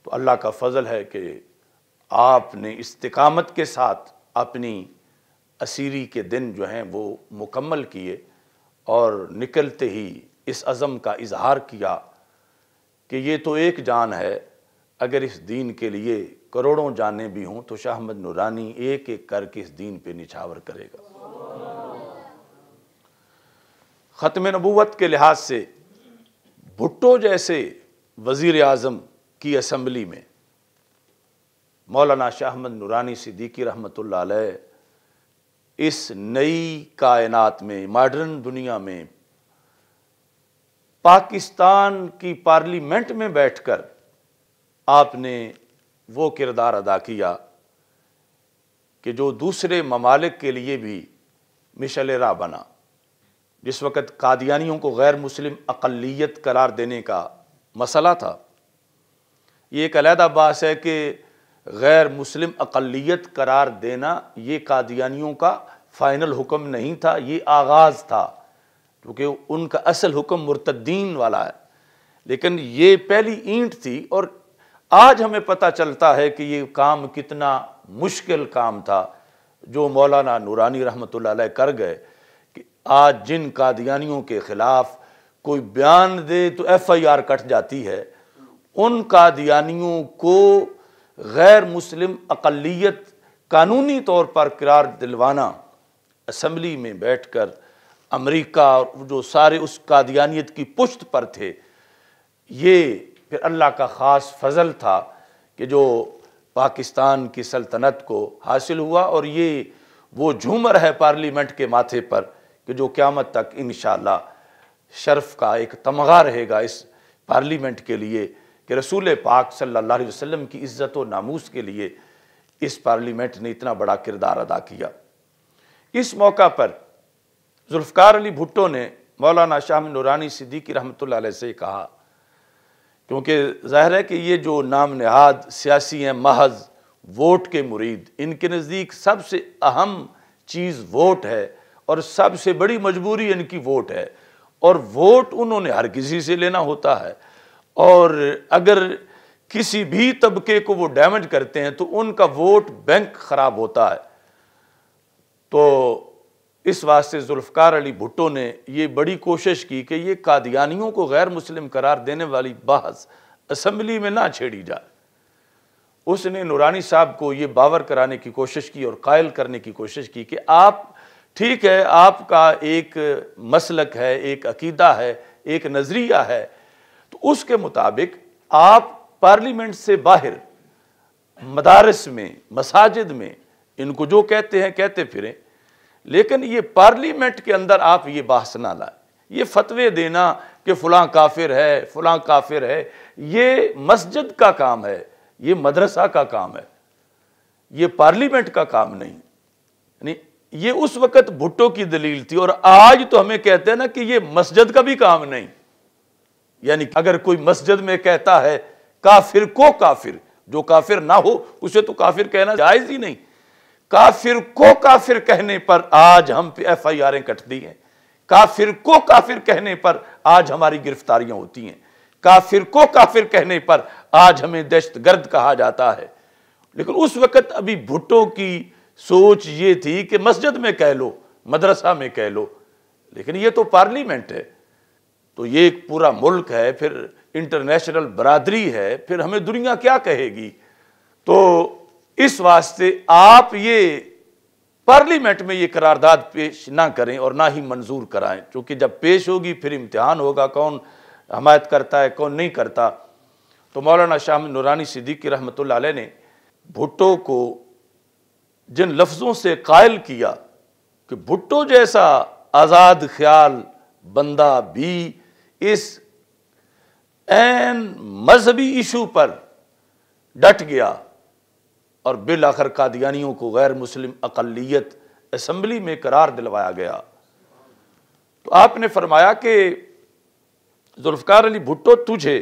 तो अल्लाह का फजल है कि आपने इस्तकामत के साथ अपनी असीरी के दिन जो हैं वो मुकम्मल किए और निकलते ही इस अज़म का इजहार किया कि ये तो एक जान है अगर इस दीन के लिए करोड़ों जानें भी हों तो शाह अहमद नूरानी एक एक करके इस दीन पे निछावर करेगा ख़त्म नबूत के लिहाज से भुट्टो जैसे वज़ी अजम की असम्बली में मौलाना शाह अहमद नूरानी सिद्दीकी रहमत इस नई कायनात में मॉडर्न दुनिया में पाकिस्तान की पार्लियामेंट में बैठकर आपने वो किरदार अदा किया कि जो दूसरे ममालिक के लिए भी मिशल राह बना जिस वक़्त कादियानियों को गैर मुस्लिम अक़लियत करार देने का मसला था ये एक अलहदा बास है कि गैर मुस्लिम अकलीत करार देना ये कादियानियों का फ़ाइनल हुक्म नहीं था ये आगाज़ था क्योंकि उनका असल हुक्म मुर्तद्दीन वाला है लेकिन ये पहली ईंट थी और आज हमें पता चलता है कि ये काम कितना मुश्किल काम था जो मौलाना नूरानी रहमत कर गए कि आज जिन कादियानियों के ख़िलाफ़ कोई बयान दे तो एफ़ आई आर कट जाती है उन कादियानियों को गैर मुस्लिम अकलीत कानूनी तौर पर करार दिलवाना असम्बली में बैठ कर अमरीका और जो सारे उस कादियानियत की पुश्त पर थे ये फिर अल्लाह का ख़ास फजल था कि जो पाकिस्तान की सल्तनत को हासिल हुआ और ये वो झूमर है पार्लीमेंट के माथे पर कि जो क़्यामत तक इन शर्फ का एक तमगा रहेगा इस पार्लीमेंट के लिए कि रसूल पाक सल्ला अलैहि की इज़्ज़त व नामूस के लिए इस पार्लियामेंट ने इतना बड़ा किरदार अदा किया इस मौका पर जुल्फ़ार अली भुट्टो ने मौलाना शाह नूरानी सिद्दीकी रहमत से कहा क्योंकि जाहिर है कि ये जो नाम नहाद सियासी हैं महज वोट के मुरीद इनके नज़दीक सबसे अहम चीज़ वोट है और सबसे बड़ी मजबूरी इनकी वोट है और वोट उन्होंने हर किसी से लेना होता है और अगर किसी भी तबके को वो डैमेज करते हैं तो उनका वोट बैंक ख़राब होता है तो इस वास्ते जुल्फकार अली भुट्टो ने ये बड़ी कोशिश की कि ये कादियानियों को गैर मुस्लिम करार देने वाली बहस असम्बली में ना छेड़ी जाए उसने नूरानी साहब को ये बावर कराने की कोशिश की और कायल करने की कोशिश की कि आप ठीक है आपका एक मसलक है एक अकीदा है एक नज़रिया है उसके मुताबिक आप पार्लियामेंट से बाहर मदारस में मसाजिद में इनको जो कहते हैं कहते फिरें लेकिन ये पार्लियामेंट के अंदर आप ये बहस ना लाए ये फतवे देना कि फलां काफिर है फलां काफिर है ये मस्जिद का काम है ये मदरसा का काम है ये पार्लियामेंट का काम नहीं यानी ये उस वक़्त भुट्टो की दलील थी और आज तो हमें कहते हैं ना कि ये मस्जिद का भी काम नहीं यानी अगर कोई मस्जिद में कहता है काफिर को काफिर जो काफिर ना हो उसे तो काफिर कहना जायज ही नहीं काफिर को काफिर कहने पर आज हम एफ आई आरें कटती हैं काफिर को काफिर कहने पर आज हमारी गिरफ्तारियां होती हैं काफिर को काफिर कहने पर आज हमें दहशत गर्द कहा जाता है लेकिन उस वक़्त अभी भुट्टो की सोच ये थी कि मस्जिद में कह लो मदरसा में कह लो लेकिन ये तो पार्लियामेंट है तो ये एक पूरा मुल्क है फिर इंटरनेशनल बरदरी है फिर हमें दुनिया क्या कहेगी तो इस वास्ते आप ये पार्लियामेंट में ये करारदाद पेश ना करें और ना ही मंजूर कराएं क्योंकि जब पेश होगी फिर इम्तहान होगा कौन हमायत करता है कौन नहीं करता तो मौलाना शाह नूरानी सिद्दीकी रहमत ने भुट्टो को जिन लफ्ज़ों से कायल किया कि भुट्टो जैसा आज़ाद ख्याल बंदा भी इस एन मजहबी इशू पर डट गया और बिल आखिर कादियानियों को गैर मुस्लिम अकलीत असम्बली में करार दिलवाया गया तो आपने फरमाया कि जुल्फकार अली भुट्टो तुझे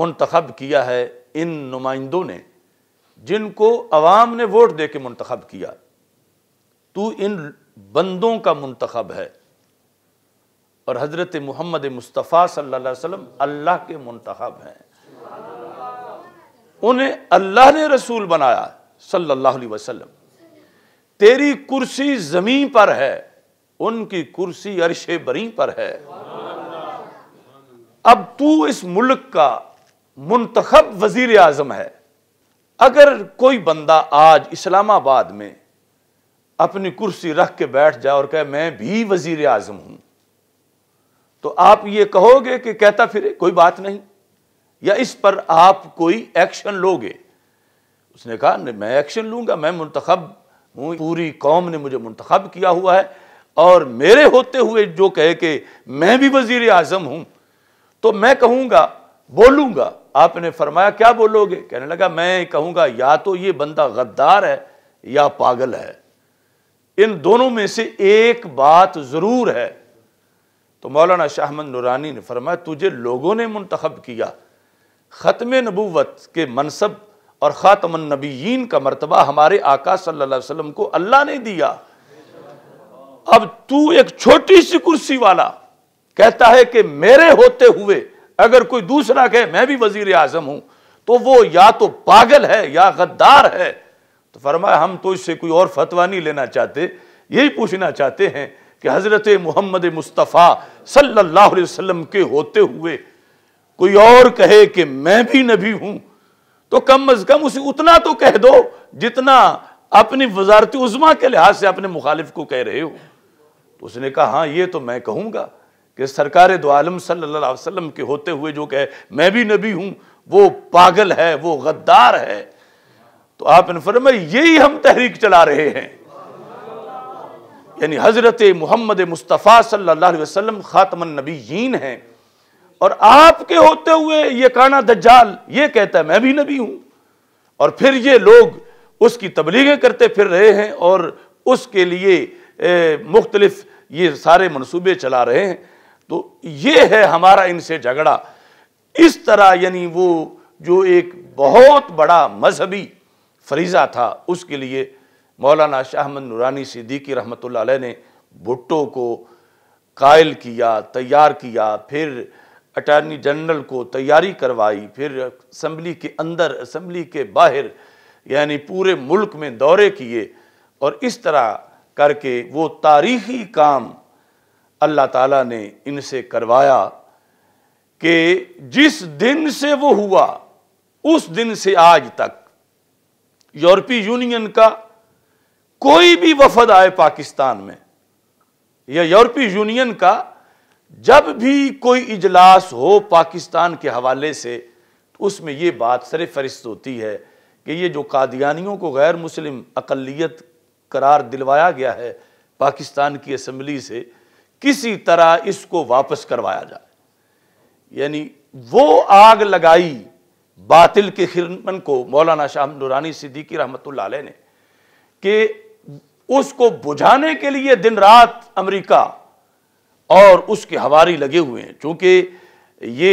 मुंतखब किया है इन नुमाइंदों ने जिनको अवाम ने वोट दे के मुंतखब किया तू इन बंदों का मुंतखब है और हज़रत मोहम्मद मुस्तफ़ा सल्ला अलैहि अल्लाह के मुंतखब हैं उन्हें अल्लाह ने रसूल बनाया सल्लल्लाहु अलैहि वसल्लम तेरी कुर्सी ज़मीन पर है उनकी कुर्सी अरशे बरी पर है अब तू इस मुल्क का मुंतखब वजीर आजम है अगर कोई बंदा आज इस्लामाबाद में अपनी कुर्सी रख के बैठ जाए और कहे मैं भी वजीर आजम हूं तो आप ये कहोगे कि कहता फिरे कोई बात नहीं या इस पर आप कोई एक्शन लोगे उसने कहा नहीं मैं एक्शन लूंगा मैं मुंतखब हूं पूरी कौम ने मुझे मुंतखब किया हुआ है और मेरे होते हुए जो कहे कि मैं भी वजीर आजम हूं तो मैं कहूंगा बोलूंगा आपने फरमाया क्या बोलोगे कहने लगा मैं कहूंगा या तो ये बंदा गद्दार है या पागल है इन दोनों में से एक बात ज़रूर है तो मौलाना शाहमन नूरानी ने फरमाया तुझे लोगों ने मंतखब किया ख़त्म नबूवत के मनसब और ख़ातमनबीन का मरतबा हमारे आका सल्लल्लाहु अलैहि वसल्लम को अल्लाह ने दिया अब तू एक छोटी सी कुर्सी वाला कहता है कि मेरे होते हुए अगर कोई दूसरा कहे मैं भी वजीर आजम हूं तो वो या तो पागल है या गद्दार है तो फरमाया हम तो इससे कोई और फतवा नहीं लेना चाहते यही पूछना चाहते हैं कि हज़रत मोहम्मद मुस्तफ़ा सल्लल्लाहु अलैहि वसल्लम के होते हुए कोई और कहे कि मैं भी नबी हूं तो कम अज कम उसे उतना तो कह दो जितना अपनी वजारती उजमा के लिहाज से अपने मुखालिफ को कह रहे हो तो उसने कहा हाँ ये तो मैं कहूंगा कि सरकार दो आलम सल्लल्लाहु अलैहि वसल्लम के होते हुए जो कहे मैं भी नबी हूं वो पागल है वो गद्दार है तो आपने फरमा यही हम तहरीक चला रहे हैं यानी हज़रत मोहम्मद मुस्तफ़ा सल्ला अलैहि वसल्लम ख़ातमनबीन हैं और आपके होते हुए ये काना दज्जाल ये कहता है मैं भी नबी हूँ और फिर ये लोग उसकी तबलीगें करते फिर रहे हैं और उसके लिए मुख्तलफ़ ये सारे मनसूबे चला रहे हैं तो ये है हमारा इनसे झगड़ा इस तरह यानी वो जो एक बहुत बड़ा मजहबी फरीज़ा था उसके लिए मौलाना अहमद नूरानी सिद्दीकी रहमत ने भुट्टो को कायल किया तैयार किया फिर अटॉर्नी जनरल को तैयारी करवाई फिर असम्बली के अंदर असम्बली के बाहर यानी पूरे मुल्क में दौरे किए और इस तरह करके वो तारीखी काम अल्लाह ताला ने इनसे करवाया कि जिस दिन से वो हुआ उस दिन से आज तक यूरोपीय यूनियन का कोई भी वफद आए पाकिस्तान में या यूरोपीय यूनियन का जब भी कोई इजलास हो पाकिस्तान के हवाले से तो उसमें ये बात सर फहरिस्त होती है कि ये जो कादियानियों को गैर मुस्लिम अकलीत करार दिलवाया गया है पाकिस्तान की असम्बली से किसी तरह इसको वापस करवाया जाए यानी वो आग लगाई बातिल के खिरमन को मौलाना शाह नूरानी सिद्दीकी रहमत ने कि उसको बुझाने के लिए दिन रात अमेरिका और उसके हवारी लगे हुए हैं क्योंकि ये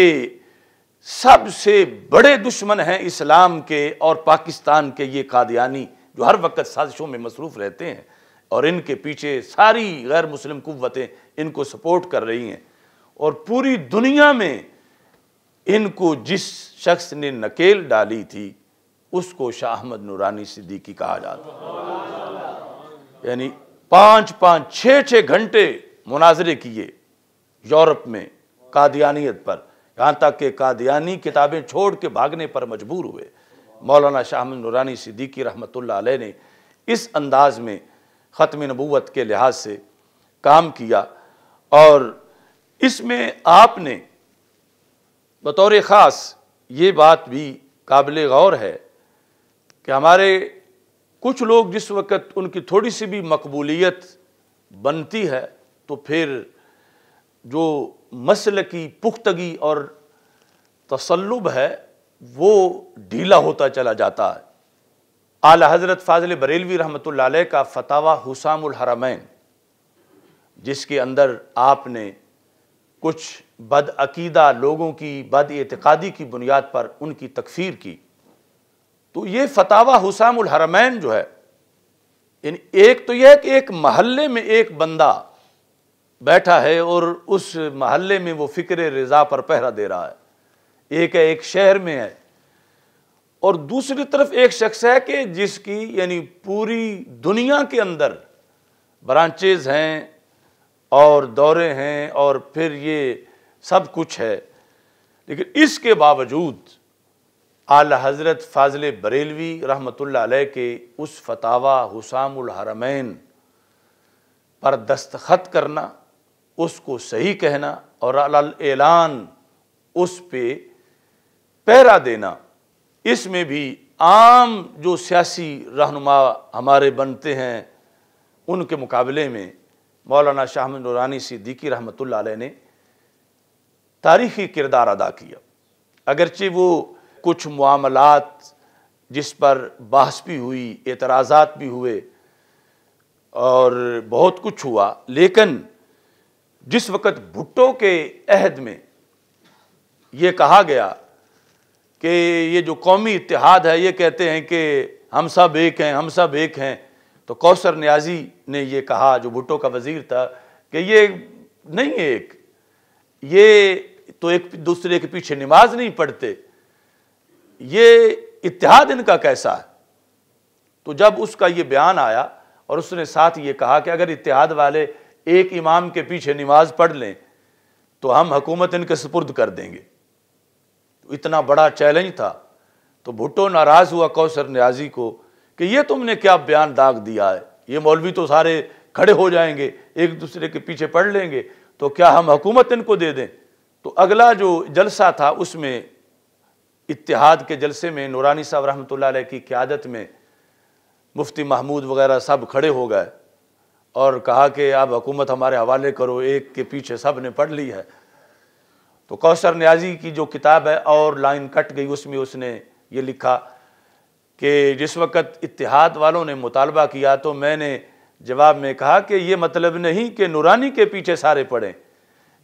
सबसे बड़े दुश्मन हैं इस्लाम के और पाकिस्तान के ये कादियानी जो हर वक्त साजिशों में मसरूफ़ रहते हैं और इनके पीछे सारी गैर मुस्लिम कुतें इनको सपोर्ट कर रही हैं और पूरी दुनिया में इनको जिस शख्स ने नकेल डाली थी उसको शाह अहमद नूरानी सिद्दीकी कहा जाता यानी पाँच पाँच छः छः घंटे मुनाजरे किए यूरोप में कादियानियत पर यहाँ तक कि कादियानी किताबें छोड़ के भागने पर मजबूर हुए मौलाना शाह नूरानी सिद्दीकी रहमत ने इस अंदाज में ख़त्म नबूत के लिहाज से काम किया और इसमें आपने बतौर ख़ास ये बात भी काबिल गौर है कि हमारे कुछ लोग जिस वक़्त उनकी थोड़ी सी भी मकबूलियत बनती है तो फिर जो मसल की पुख्तगी और तसल्लुब है वो ढीला होता चला जाता है आला हज़रत फाजिल बरेलवी रहमत का फतावा हुसामुल हरमैन जिसके अंदर आपने कुछ बदअकीदा लोगों की बद एतकादी की बुनियाद पर उनकी तकफ़ीर की तो ये फतावा हुसाम हरमैन जो है यानी एक तो यह है कि एक महल्ले में एक बंदा बैठा है और उस महल्ले में वो फ़िक्र रज़ा पर पहरा दे रहा है एक है एक शहर में है और दूसरी तरफ एक शख्स है कि जिसकी यानी पूरी दुनिया के अंदर ब्रांचेज़ हैं और दौरे हैं और फिर ये सब कुछ है लेकिन इसके बावजूद आला हज़रत फाजिल बरेलवी रहमत के उस फतावा हरमैन पर दस्तखत करना उसको सही कहना और ऐलान उस पे पहरा देना इसमें भी आम जो सियासी रहनुमा हमारे बनते हैं उनके मुकाबले में मौलाना शाहम नूरानी सिद्दीकी रहमत ने तारीख़ी किरदार अदा किया अगरचे वो कुछ मामलात जिस पर बहस भी हुई एतराज़ात भी हुए और बहुत कुछ हुआ लेकिन जिस वक़्त भुट्टो के अहद में ये कहा गया कि ये जो कौमी इतिहाद है ये कहते हैं कि हम सब एक हैं हम सब एक हैं तो कौसर न्याजी ने ये कहा जो भुट्टो का वज़ीर था कि ये नहीं है एक ये तो एक दूसरे के पीछे नमाज नहीं पढ़ते ये इतिहाद इनका कैसा है तो जब उसका ये बयान आया और उसने साथ ये कहा कि अगर इतिहाद वाले एक इमाम के पीछे नमाज पढ़ लें तो हम हुकूमत इनके सुपुर्द कर देंगे तो इतना बड़ा चैलेंज था तो भुट्टो नाराज़ हुआ कौशर न्याजी को कि ये तुमने क्या बयान दाग दिया है ये मौलवी तो सारे खड़े हो जाएंगे एक दूसरे के पीछे पढ़ लेंगे तो क्या हम हुकूमत इनको दे दें तो अगला जो जलसा था उसमें इतिहाद के जलसे में नूरानी साहब रहमत की क्यादत में मुफ्ती महमूद वगैरह सब खड़े हो गए और कहा कि आप हुकूमत हमारे हवाले करो एक के पीछे सब ने पढ़ ली है तो कौशर न्याजी की जो किताब है और लाइन कट गई उसमें उसने ये लिखा कि जिस वक्त इतिहाद वालों ने मुतालबा किया तो मैंने जवाब में कहा कि ये मतलब नहीं कि नूरानी के पीछे सारे पढ़ें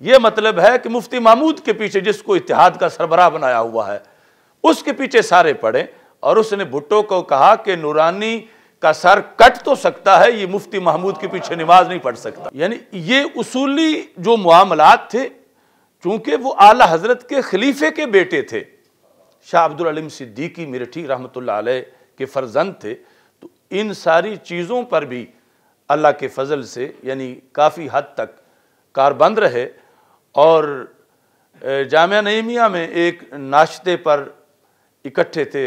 यह मतलब है कि मुफ्ती महमूद के पीछे जिसको इतिहाद का सरबराह बनाया हुआ है उसके पीछे सारे पड़े और उसने भुट्टो को कहा कि नूरानी का सर कट तो सकता है ये मुफ्ती महमूद के पीछे नमाज नहीं पढ़ सकता यानी ये उसूली जो मामला थे चूंकि वो आला हजरत के खलीफे के बेटे थे शाह अब्दुल अलीम सिद्दीकी मिरठी रहमत के फर्जंद थे तो इन सारी चीज़ों पर भी अल्लाह के फजल से यानी काफ़ी हद तक कारबंद रहे और जामिया नईमिया में एक नाश्ते पर इकट्ठे थे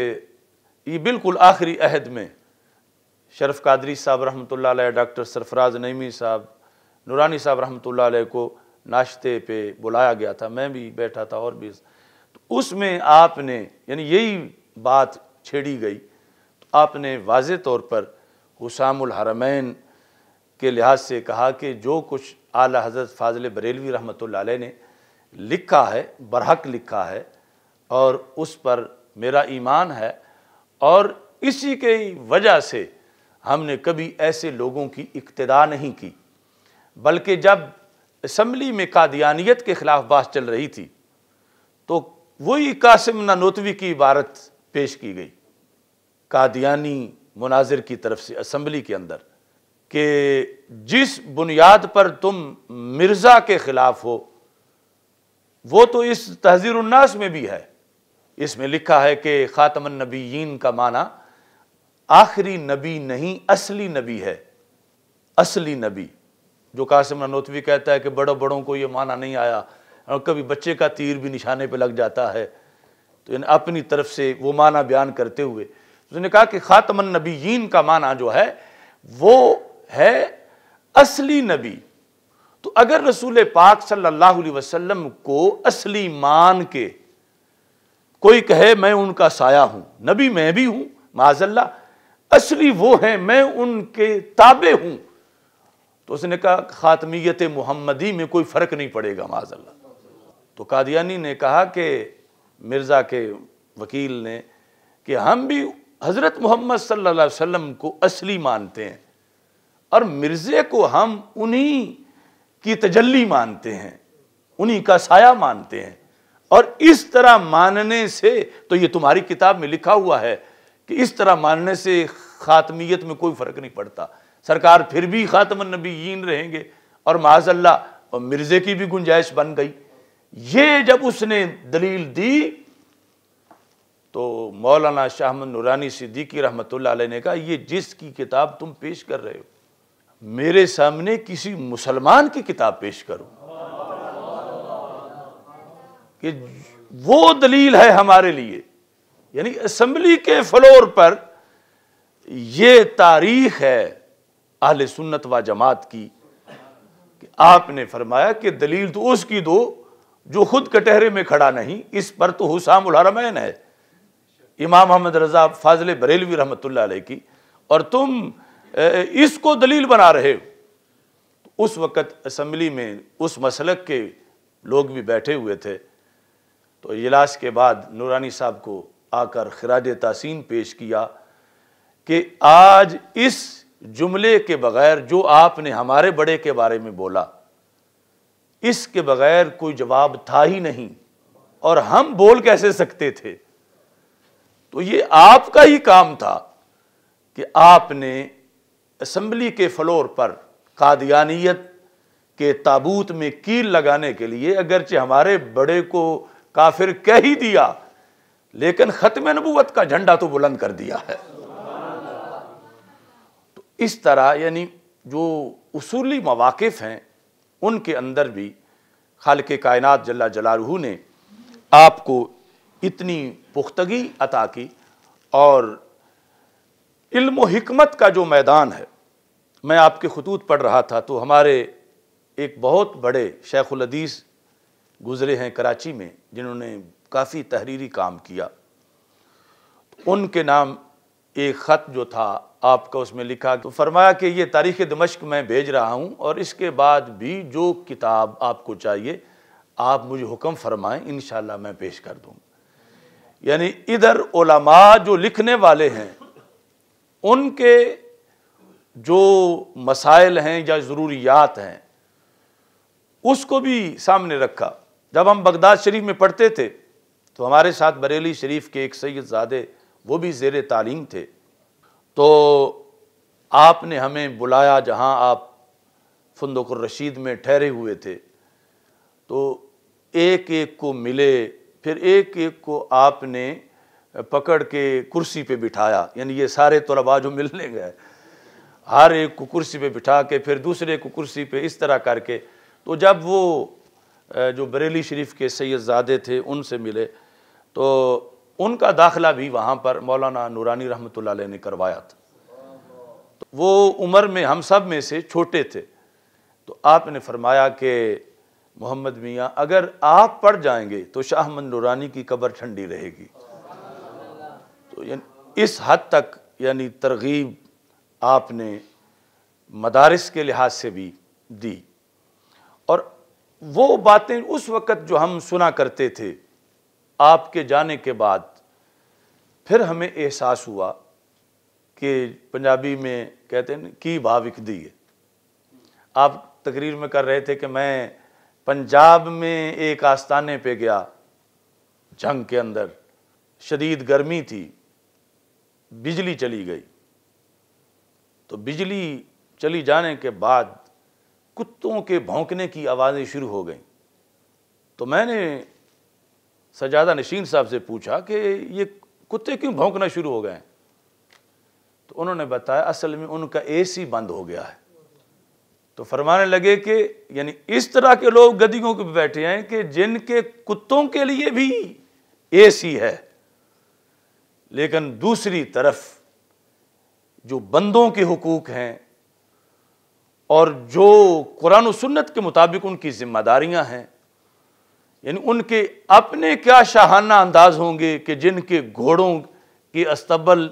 ये बिल्कुल आखिरी अहद में शरफ कादरी साहब रहमत डॉक्टर सरफराज नईमी साहब नूरानी साहब रहमत को नाश्ते पे बुलाया गया था मैं भी बैठा था और भी तो उसमें आपने यानी यही बात छेड़ी गई तो आपने वाज तौर पर हुसामुल हरमैन के लिहाज से कहा कि जो कुछ आला हजरत फाजल बरेलवी रहमत ने लिखा है बरहक लिखा है और उस पर मेरा ईमान है और इसी के वजह से हमने कभी ऐसे लोगों की इक्तदा नहीं की बल्कि जब असम्बली में कादियानियत के ख़िलाफ़ बात चल रही थी तो वही कासिम ननोतवी की इबारत पेश की गई कादियानी मुनाजिर की तरफ से असम्बली के अंदर कि जिस बुनियाद पर तुम मिर्ज़ा के ख़िलाफ़ हो वो तो इस तहजीरनास में भी है इसमें लिखा है कि ख़ातमन नबीन का माना आखिरी नबी नहीं असली नबी है असली नबी जो कासिम ननोतवी कहता है कि बड़ों बड़ों को ये माना नहीं आया और कभी बच्चे का तीर भी निशाने पे लग जाता है तो इन अपनी तरफ से वो माना बयान करते हुए तो उसने कहा कि ख़ातमन नबीन का माना जो है वो है असली नबी तो अगर रसूल पाक सल्लल्लाहु अलैहि वसल्लम को असली मान के कोई कहे मैं उनका साया हूं नबी मैं भी हूं माजल्ला असली वो है मैं उनके ताबे हूं तो उसने कहा खातमीयत मुहम्मदी में कोई फ़र्क नहीं पड़ेगा माजल्ला तो कादियानी ने कहा कि मिर्ज़ा के वकील ने कि हम भी हज़रत मोहम्मद सल्ला वसम को असली मानते हैं और मिर्ज़े को हम उन्हीं की तजल्ली मानते हैं उन्हीं का साया मानते हैं और इस तरह मानने से तो ये तुम्हारी किताब में लिखा हुआ है कि इस तरह मानने से खात्मियत में कोई फ़र्क नहीं पड़ता सरकार फिर भी खातम नबीन रहेंगे और माजल्ला और मिर्ज़े की भी गुंजाइश बन गई ये जब उसने दलील दी तो मौलाना शाहमद नूरानी सिद्दीकी रहमत ने कहा ये जिसकी किताब तुम पेश कर रहे हो मेरे सामने किसी मुसलमान की किताब पेश करूँ कि वो दलील है हमारे लिए यानी असम्बली के फ्लोर पर यह तारीख है अहल सुन्नत व जमात की कि आपने फरमाया कि दलील तो उसकी दो जो खुद कटहरे में खड़ा नहीं इस पर तो हुसाम उलहरमैन है इमाम अहमद रजा फाजिल बरेलवी रहमत की और तुम इसको दलील बना रहे हो उस वक़्त असम्बली में उस मसलक के लोग भी बैठे हुए थे तो इजलास के बाद नूरानी साहब को आकर खराज तहसीन पेश किया कि आज इस जुमले के बगैर जो आपने हमारे बड़े के बारे में बोला इसके बगैर कोई जवाब था ही नहीं और हम बोल कैसे सकते थे तो ये आपका ही काम था कि आपने असम्बली के फ्लोर पर कादियानियत के ताबूत में कील लगाने के लिए अगरचे हमारे बड़े को काफिर कह ही दिया लेकिन ख़त्म नबूत का झंडा तो बुलंद कर दिया है तो इस तरह यानी जो उसूली मवाकफ हैं उनके अंदर भी खाल के कायनत जल्ला जलालहू ने आपको इतनी पुख्तगी अता की और इल्म हिकमत का जो मैदान है मैं आपके खतूत पढ़ रहा था तो हमारे एक बहुत बड़े शेखुलदीस गुज़रे हैं कराची में जिन्होंने काफ़ी तहरीरी काम किया उनके नाम एक ख़त जो था आपका उसमें लिखा तो फरमाया कि ये तारीख़ दमश्क मैं भेज रहा हूँ और इसके बाद भी जो किताब आपको चाहिए आप मुझे हुक्म फरमाएं इन मैं पेश कर दूँगा यानी इधर ओलामा जो लिखने वाले हैं उनके जो मसाइल हैं या ज़रूरियात हैं उसको भी सामने रखा जब हम बगदाद शरीफ में पढ़ते थे तो हमारे साथ बरेली शरीफ के एक सैद ज़ादे वो भी जेर तालीम थे तो आपने हमें बुलाया जहाँ आप फंदुकुर रशीद में ठहरे हुए थे तो एक एक को मिले फिर एक एक को आपने पकड़ के कुर्सी पे बिठाया यानी ये सारे तलबा जो मिलने गए हर एक को कुर्सी पे बिठा के फिर दूसरे को कुर्सी पे इस तरह करके तो जब वो जो बरेली शरीफ के सैदजादे थे उनसे मिले तो उनका दाखिला भी वहाँ पर मौलाना नूरानी रहमत ने करवाया था तो वो उम्र में हम सब में से छोटे थे तो आपने फरमाया कि मोहम्मद मियाँ अगर आप पढ़ जाएंगे तो शाह मन नूरानी की कब्र ठंडी रहेगी तो इस हद तक यानी तरगीब आपने मदारस के लिहाज से भी दी और वो बातें उस वक़्त जो हम सुना करते थे आपके जाने के बाद फिर हमें एहसास हुआ कि पंजाबी में कहते हैं की भाविक दी है आप तकरीर में कर रहे थे कि मैं पंजाब में एक आस्थाने पे गया जंग के अंदर शदीद गर्मी थी बिजली चली गई तो बिजली चली जाने के बाद कुत्तों के भौंकने की आवाज़ें शुरू हो गई तो मैंने सजादा नशीन साहब से पूछा कि ये कुत्ते क्यों भौंकना शुरू हो गए तो उन्होंने बताया असल में उनका एसी बंद हो गया है तो फरमाने लगे कि यानी इस तरह के लोग गदियों के बैठे हैं कि जिनके कुत्तों के लिए भी एसी है लेकिन दूसरी तरफ जो बंदों के हकूक़ हैं और जो कुरान सुन्नत के मुताबिक उनकी जिम्मेदारियां हैं यानी उनके अपने क्या शाहाना अंदाज होंगे कि जिनके घोड़ों के अस्तबल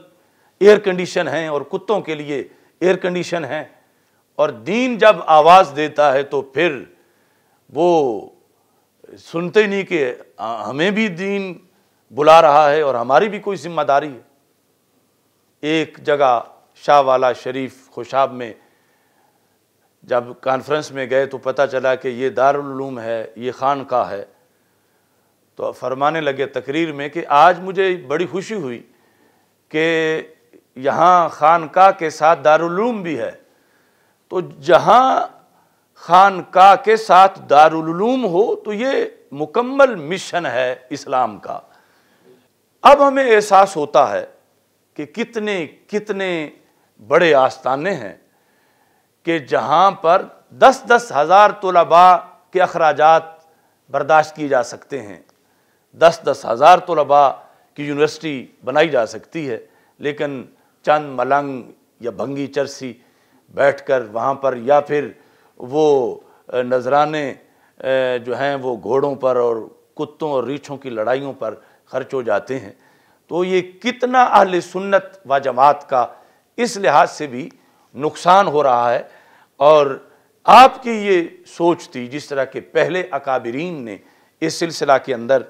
एयर कंडीशन हैं और कुत्तों के लिए एयर कंडीशन हैं और दीन जब आवाज़ देता है तो फिर वो सुनते नहीं कि हमें भी दीन बुला रहा है और हमारी भी कोई जिम्मेदारी है एक जगह शाह वाला शरीफ खुशाब में जब कॉन्फ्रेंस में गए तो पता चला कि ये दारूम है ये खान का है तो फरमाने लगे तकरीर में कि आज मुझे बड़ी खुशी हुई कि यहाँ खानका के साथ दारूम भी है तो जहाँ खानका के साथ दारूम हो तो ये मुकम्मल मिशन है इस्लाम का अब हमें एहसास होता है कि कितने कितने बड़े आस्थाने हैं कि जहाँ पर दस दस हज़ार तलबा के अखराज बर्दाश्त किए जा सकते हैं दस दस हज़ार तलबा की यूनिवर्सिटी बनाई जा सकती है लेकिन चंद मलंग या भंगी चरसी बैठ कर वहाँ पर या फिर वो नजराने जो हैं वो घोड़ों पर और कुत्तों और रीछों की लड़ाइयों पर खर्च हो जाते हैं तो ये कितना अहल सुन्नत व जमात का इस लिहाज से भी नुकसान हो रहा है और आपकी ये सोच थी जिस तरह के पहले अकाबरीन ने इस सिलसिला के अंदर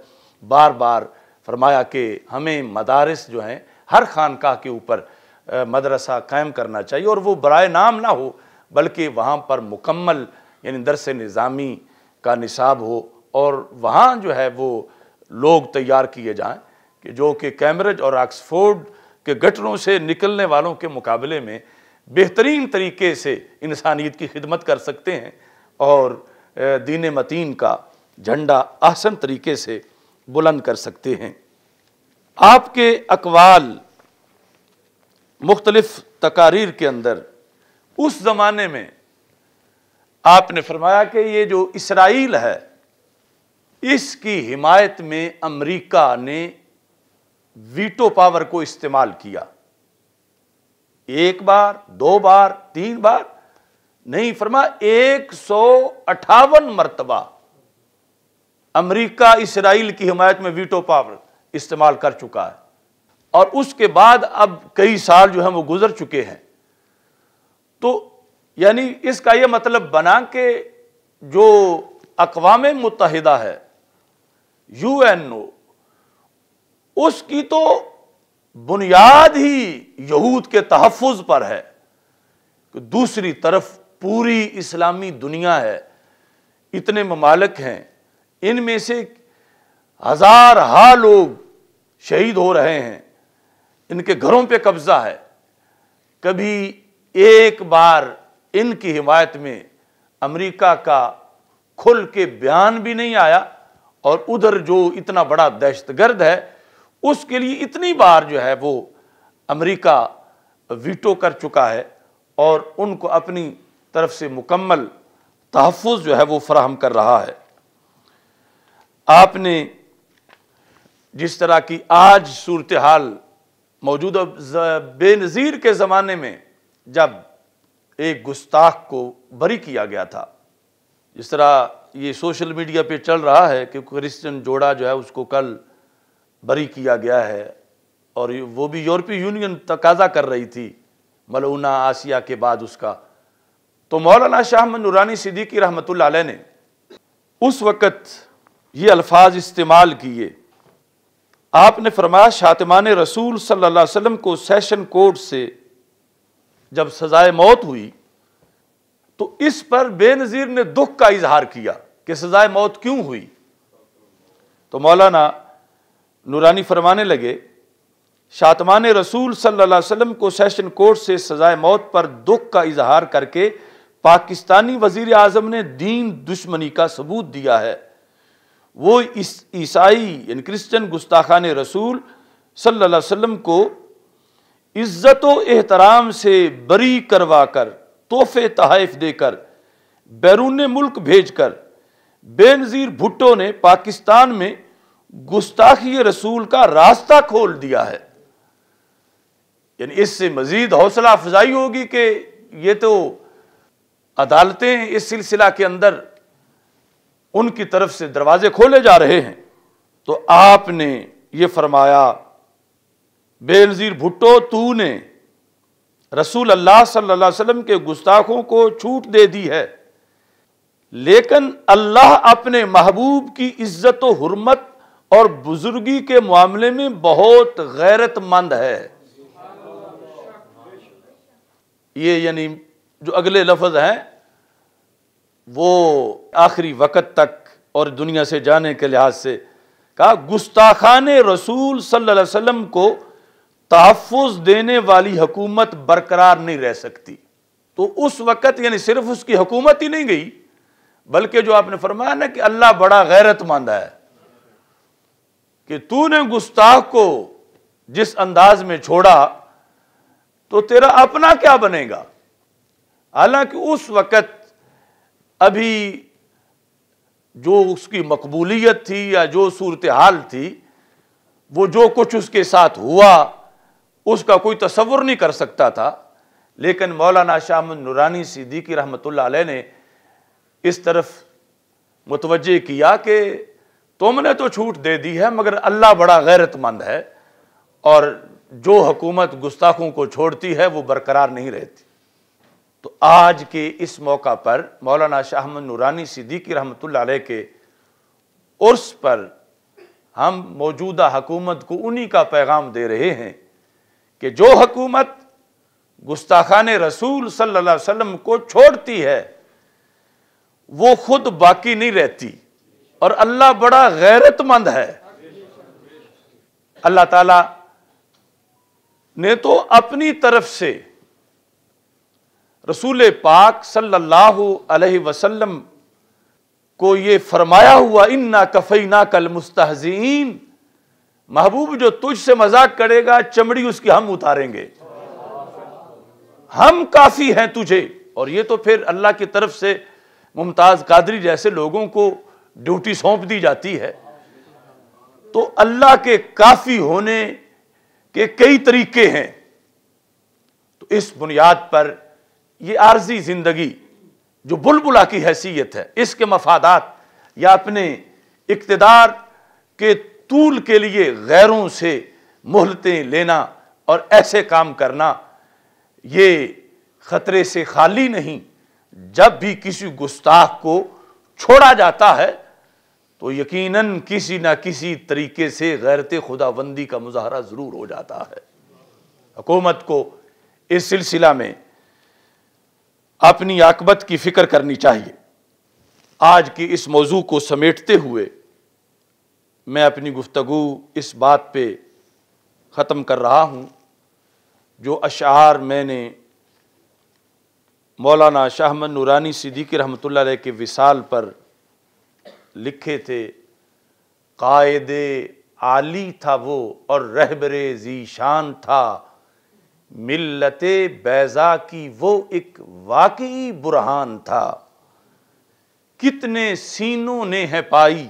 बार बार फरमाया कि हमें मदारस जो हैं हर खानकाह के ऊपर मदरसा कायम करना चाहिए और वो बरए नाम ना हो बल्कि वहाँ पर मुकम्मल यानी दरस निज़ामी का निसाब हो और वहाँ जो है वो लोग तैयार किए जाएँ कि जो कि कैम्ब्रिज और ऑक्सफोर्ड के गटरों से निकलने वालों के मुकाबले में बेहतरीन तरीके से इंसानियत की खिदमत कर सकते हैं और दीन मतीन का झंडा आसन तरीके से बुलंद कर सकते हैं आपके अकवाल मुख्तलफ़ तकारीर के अंदर उस ज़माने में आपने फरमाया कि ये जो इसराइल है इसकी हिमायत में अमरीका ने वीटो पावर को इस्तेमाल किया एक बार दो बार तीन बार नहीं फरमा एक सौ अठावन मरतबा अमरीका इसराइल की हिमायत में वीटो पावर इस्तेमाल कर चुका है और उसके बाद अब कई साल जो है वो गुजर चुके हैं तो यानी इसका यह मतलब बना के जो अकवाम मुतहदा है यू एन ओ उसकी तो बुनियाद ही यहूद के तहफ़ पर है कि दूसरी तरफ पूरी इस्लामी दुनिया है इतने ममालक हैं इनमें से हज़ार हा लोग शहीद हो रहे हैं इनके घरों पे कब्ज़ा है कभी एक बार इनकी हिमायत में अमेरिका का खुल के बयान भी नहीं आया और उधर जो इतना बड़ा दहशतगर्द है उसके लिए इतनी बार जो है वो अमेरिका वीटो कर चुका है और उनको अपनी तरफ से मुकम्मल तहफ़ जो है वो फराहम कर रहा है आपने जिस तरह की आज सूरत हाल मौजूदा बेनज़ीर के ज़माने में जब एक गुस्ताख को बरी किया गया था जिस तरह ये सोशल मीडिया पे चल रहा है कि क्रिश्चियन जोड़ा जो है उसको कल बरी किया गया है और वो भी यूरोपीय यूनियन तकाजा कर रही थी मलूना आसिया के बाद उसका तो मौलाना शाह मनूरानी सिद्दीकी रहमत ने उस वक़्त ये अल्फाज इस्तेमाल किए आपने फरमाया शातमान रसूल सल्लल्लाहु अलैहि वसल्लम को सेशन कोर्ट से जब सजाए मौत हुई तो इस पर बेनज़ीर ने दुख का इजहार किया कि सजाए मौत क्यों हुई तो मौलाना नूरानी फरमाने लगे शातमान रसूल सल्लल्लाहु अलैहि वसल्लम को सेशन कोर्ट से सजाए मौत पर दुख का इजहार करके पाकिस्तानी वजीर अजम ने दीन दुश्मनी का सबूत दिया है वो इस ईसाई यानी क्रिश्चन गुस्ताखान रसूल सल्लल्लाहु अलैहि वसल्लम को इज्जत एहतराम से बरी करवा कर तोहफे तहफ़ देकर बैरून मुल्क भेज कर बेनज़ीर भुट्टो ने पाकिस्तान में गुस्ताखी रसूल का रास्ता खोल दिया है यानी इससे मजीद हौसला अफजाई होगी कि ये तो अदालतें इस सिलसिला के अंदर उनकी तरफ से दरवाजे खोले जा रहे हैं तो आपने ये फरमाया बेनज़ीर भुट्टो तू ने रसूल अल्लाह सल्लल्लाहु अलैहि वसल्लम के गुस्ताखों को छूट दे दी है लेकिन अल्लाह अपने महबूब की इज्जत हरमत और बुजुर्गी के मामले में बहुत गैरतमंद है ये यानी जो अगले लफ्ज हैं वो आखिरी वक़्त तक और दुनिया से जाने के लिहाज से कहा गुस्ताखान रसूल सल्लल्लाहु अलैहि वसल्लम को तहफ़ देने वाली हकूमत बरकरार नहीं रह सकती तो उस वक़्त यानी सिर्फ उसकी हकूमत ही नहीं गई बल्कि जो आपने फरमाया ना कि अल्लाह बड़ा गैरतमंद है कि तूने गुस्ताख को जिस अंदाज में छोड़ा तो तेरा अपना क्या बनेगा हालांकि उस वक़्त अभी जो उसकी मकबूलियत थी या जो सूरत हाल थी वो जो कुछ उसके साथ हुआ उसका कोई तस्वुर नहीं कर सकता था लेकिन मौलाना शाह नूरानी सिद्दीकी रहमत ने इस तरफ मुतवजह किया कि तुमने तो छूट दे दी है मगर अल्लाह बड़ा गैरतमंद है और जो हुकूमत गुस्ताखों को छोड़ती है वो बरकरार नहीं रहती तो आज के इस मौका पर मौलाना शाहमद नूरानी सिद्दीकी रहमत के उर्स पर हम मौजूदा हकूमत को उन्हीं का पैगाम दे रहे हैं कि जो हकूमत गुस्ताखान रसूल सल्लल्लाहु अलैहि वसल्लम को छोड़ती है वो खुद बाकी नहीं रहती और अल्लाह बड़ा गैरतमंद है अल्लाह ताला ने तो अपनी तरफ से रसूल पाक सल्लल्लाहु अलैहि वसल्लम को ये फरमाया हुआ इन्ना ना कल मुस्तहजीन महबूब जो तुझ से मजाक करेगा चमड़ी उसकी हम उतारेंगे हम काफ़ी हैं तुझे और ये तो फिर अल्लाह की तरफ से मुमताज़ कादरी जैसे लोगों को ड्यूटी सौंप दी जाती है तो अल्लाह के काफी होने के कई तरीके हैं तो इस बुनियाद पर यह आर्जी जिंदगी जो बुलबुला की हैसियत है इसके मफादात या अपने इकतदार के तूल के लिए गैरों से मोहलतें लेना और ऐसे काम करना ये ख़तरे से खाली नहीं जब भी किसी गुस्ताख को छोड़ा जाता है तो यकीनन किसी ना किसी तरीके से गैरत खुदाबंदी का मुजाहरा ज़रूर हो जाता है हकूमत को इस सिलसिला में अपनी आकबत की फ़िक्र करनी चाहिए आज के इस मौजू को समेटते हुए मैं अपनी गुफ्तु इस बात पे ख़त्म कर रहा हूँ जो अशार मैंने मौलाना शाहमन नूरानी सिद्दीकी रहमत के विसाल पर लिखे थे कायद आली था वो और रहबरे ज़ीशान था मिल्लत बैज़ा की वो एक वाकई बुरहान था कितने सीनों ने है पाई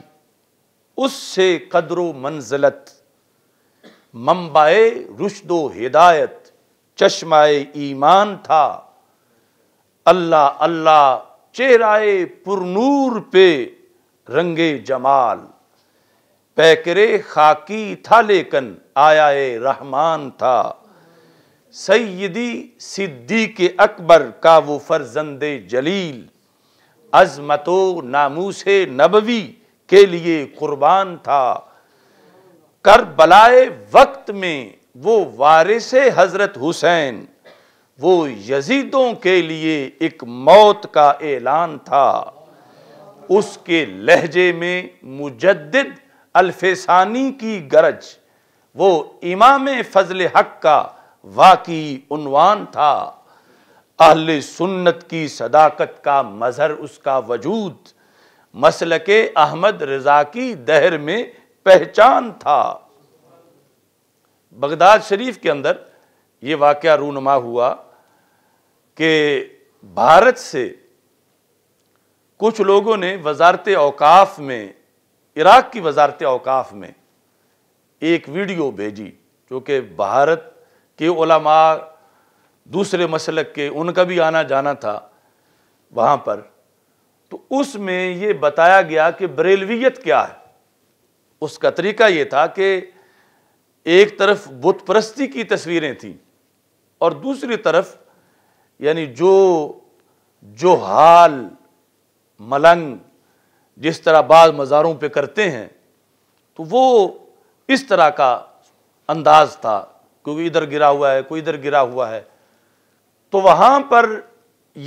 उससे कदर मंजलत मम्बाए रुशदो हिदायत चश्माए ईमान था अल्लाह अल्लाह चेहराए पुरनूर पे रंगे जमाल पैकरे खाकी था लेकिन आयाए रहमान था सैदी के अकबर का वो फरजंदे जलील अजमतो नामूस नबवी के लिए कुर्बान था कर बलाए वक्त में वो वारिस हज़रत हुसैन वो यजीदों के लिए एक मौत का ऐलान था उसके लहजे में मुजद अल्फेसानी की गरज वो इमाम फजल हक का वाकई उन्वान था अहल सुन्नत की सदाकत का मज़हर उसका वजूद मसल के अहमद रजा की दहर में पहचान था बगदाद शरीफ के अंदर ये वाक़ रूनमा हुआ कि भारत से कुछ लोगों ने वजारत अवकाफ में इराक़ की वजारत अवकाफ में एक वीडियो भेजी जो कि भारत के ओलमा दूसरे मसलक के उनका भी आना जाना था वहाँ पर तो उसमें ये बताया गया कि बरेलवियत क्या है उसका तरीका ये था कि एक तरफ बुतप्रस्ती की तस्वीरें थीं और दूसरी तरफ यानी जो जो हाल मलंग जिस तरह बाद मज़ारों पे करते हैं तो वो इस तरह का अंदाज था क्योंकि इधर गिरा हुआ है कोई इधर गिरा हुआ है तो वहाँ पर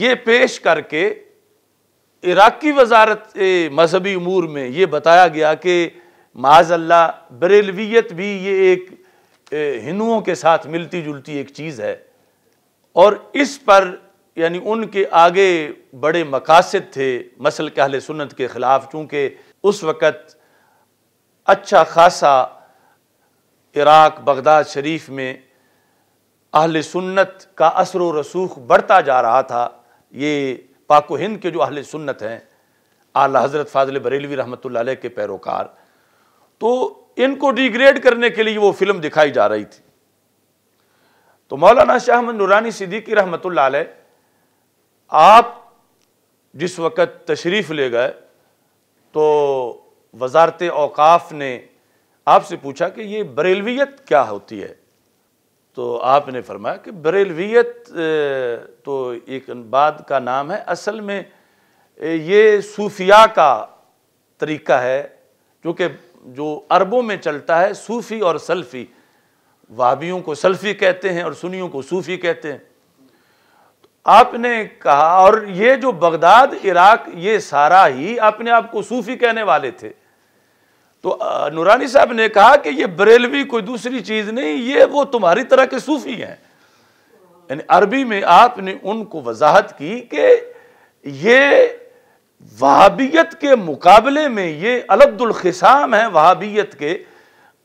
ये पेश करके इराक़ी वजारत मजहबी अमूर में ये बताया गया कि माजल्ला बरेलवियत भी ये एक हिंदुओं के साथ मिलती जुलती एक चीज़ है और इस पर यानी उनके आगे बड़े मकासद थे मसल के अहल सुन्नत के ख़िलाफ़ चूँकि उस वक़्त अच्छा खासा इराक़ बगदाद शरीफ में अहल सुन्नत का असर व रसूख बढ़ता जा रहा था ये पाको हिंद के जो अहल सुन्नत हैं आला हज़रत फाजल बरेलवी रहमत के पैरोकार तो इनको डिग्रेड करने के लिए वो फिल्म दिखाई जा रही थी तो मौलाना शाह अहमद नूरानी सिद्दीकी रहमत आप जिस वक़्त तशरीफ़ ले गए तो वजारत अवकाफ ने आपसे पूछा कि ये बरेलवियत क्या होती है तो आपने फरमाया कि बरेलवियत तो एक बाद का नाम है असल में ये सूफिया का तरीका है क्योंकि जो अरबों में चलता है सूफ़ी और सल्फ़ी वाबियों को सल्फी कहते हैं और सुनियों को सूफी कहते हैं आपने कहा और ये जो बगदाद इराक ये सारा ही अपने आप को सूफी कहने वाले थे तो नूरानी साहब ने कहा कि ये बरेलवी कोई दूसरी चीज़ नहीं ये वो तुम्हारी तरह के सूफी हैं यानी अरबी में आपने उनको वजाहत की कि ये वहाबियत के मुकाबले में ये खिसाम है वहाबियत के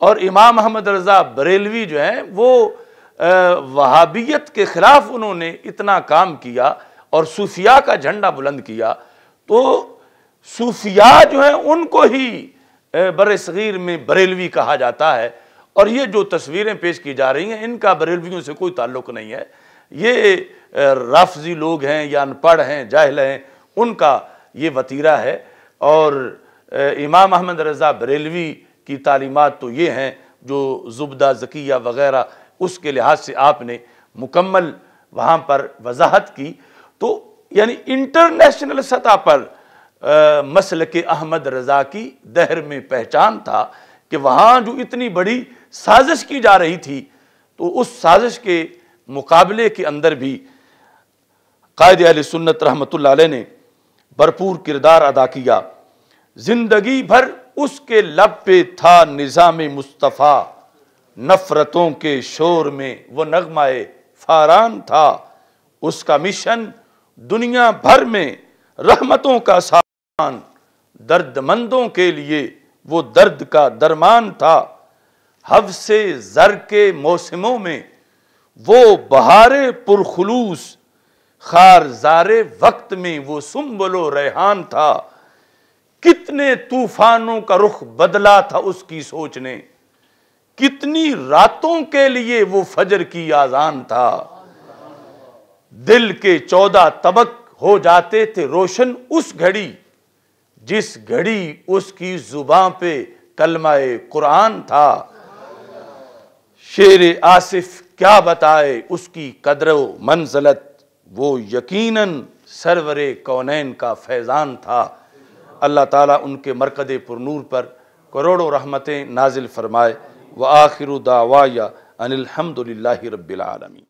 और इमाम अहमद रज़ा बरेलवी जो हैं वो वहाबियत के ख़िलाफ़ उन्होंने इतना काम किया और सूफिया का झंडा बुलंद किया तो सूफिया जो हैं उनको ही बर सग़ीर में बरेलवी कहा जाता है और ये जो तस्वीरें पेश की जा रही हैं इनका बरेलवियों से कोई ताल्लुक नहीं है ये राफजी लोग हैं या अनपढ़ हैं जाहल हैं उनका ये वतीरा है और इमाम अहमद रज़ा बरेलवी की तालीमत तो ये हैं जो जुबदा जकिया वगैरह उसके लिहाज से आपने मुकम्मल वहाँ पर वजाहत की तो यानी इंटरनेशनल सतह पर आ, मसल के अहमद रज़ा की दहर में पहचान था कि वहाँ जो इतनी बड़ी साजिश की जा रही थी तो उस साजिश के मुकाबले के अंदर भी कायद अली सुन्नत रहमत ने भरपूर किरदार अदा किया ज़िंदगी भर उसके लब पे था निज़ाम मुस्तफ़ा नफ़रतों के शोर में वो नगमाए फारान था उसका मिशन दुनिया भर में रहमतों का सामान दर्दमंदों के लिए वो दर्द का दरमान था हव से जर के मौसमों में वो बहार पुरखलूस खार जारे वक्त में वो सुम्बलो रेहान था कितने तूफानों का रुख बदला था उसकी सोच ने कितनी रातों के लिए वो फजर की आजान था दिल के चौदह तबक हो जाते थे रोशन उस घड़ी जिस घड़ी उसकी जुबां पे कलमाए कुरान था शेर आसिफ क्या बताए उसकी कदर मंजलत वो यकीनन सरवरे कौनैन का फैजान था अल्लाह ताला उनके मरकद पुरूर पर करोड़ों रहमतें नाजिल फरमाए व आखिर दावा अनिलहमदिल्ला रबीआलमी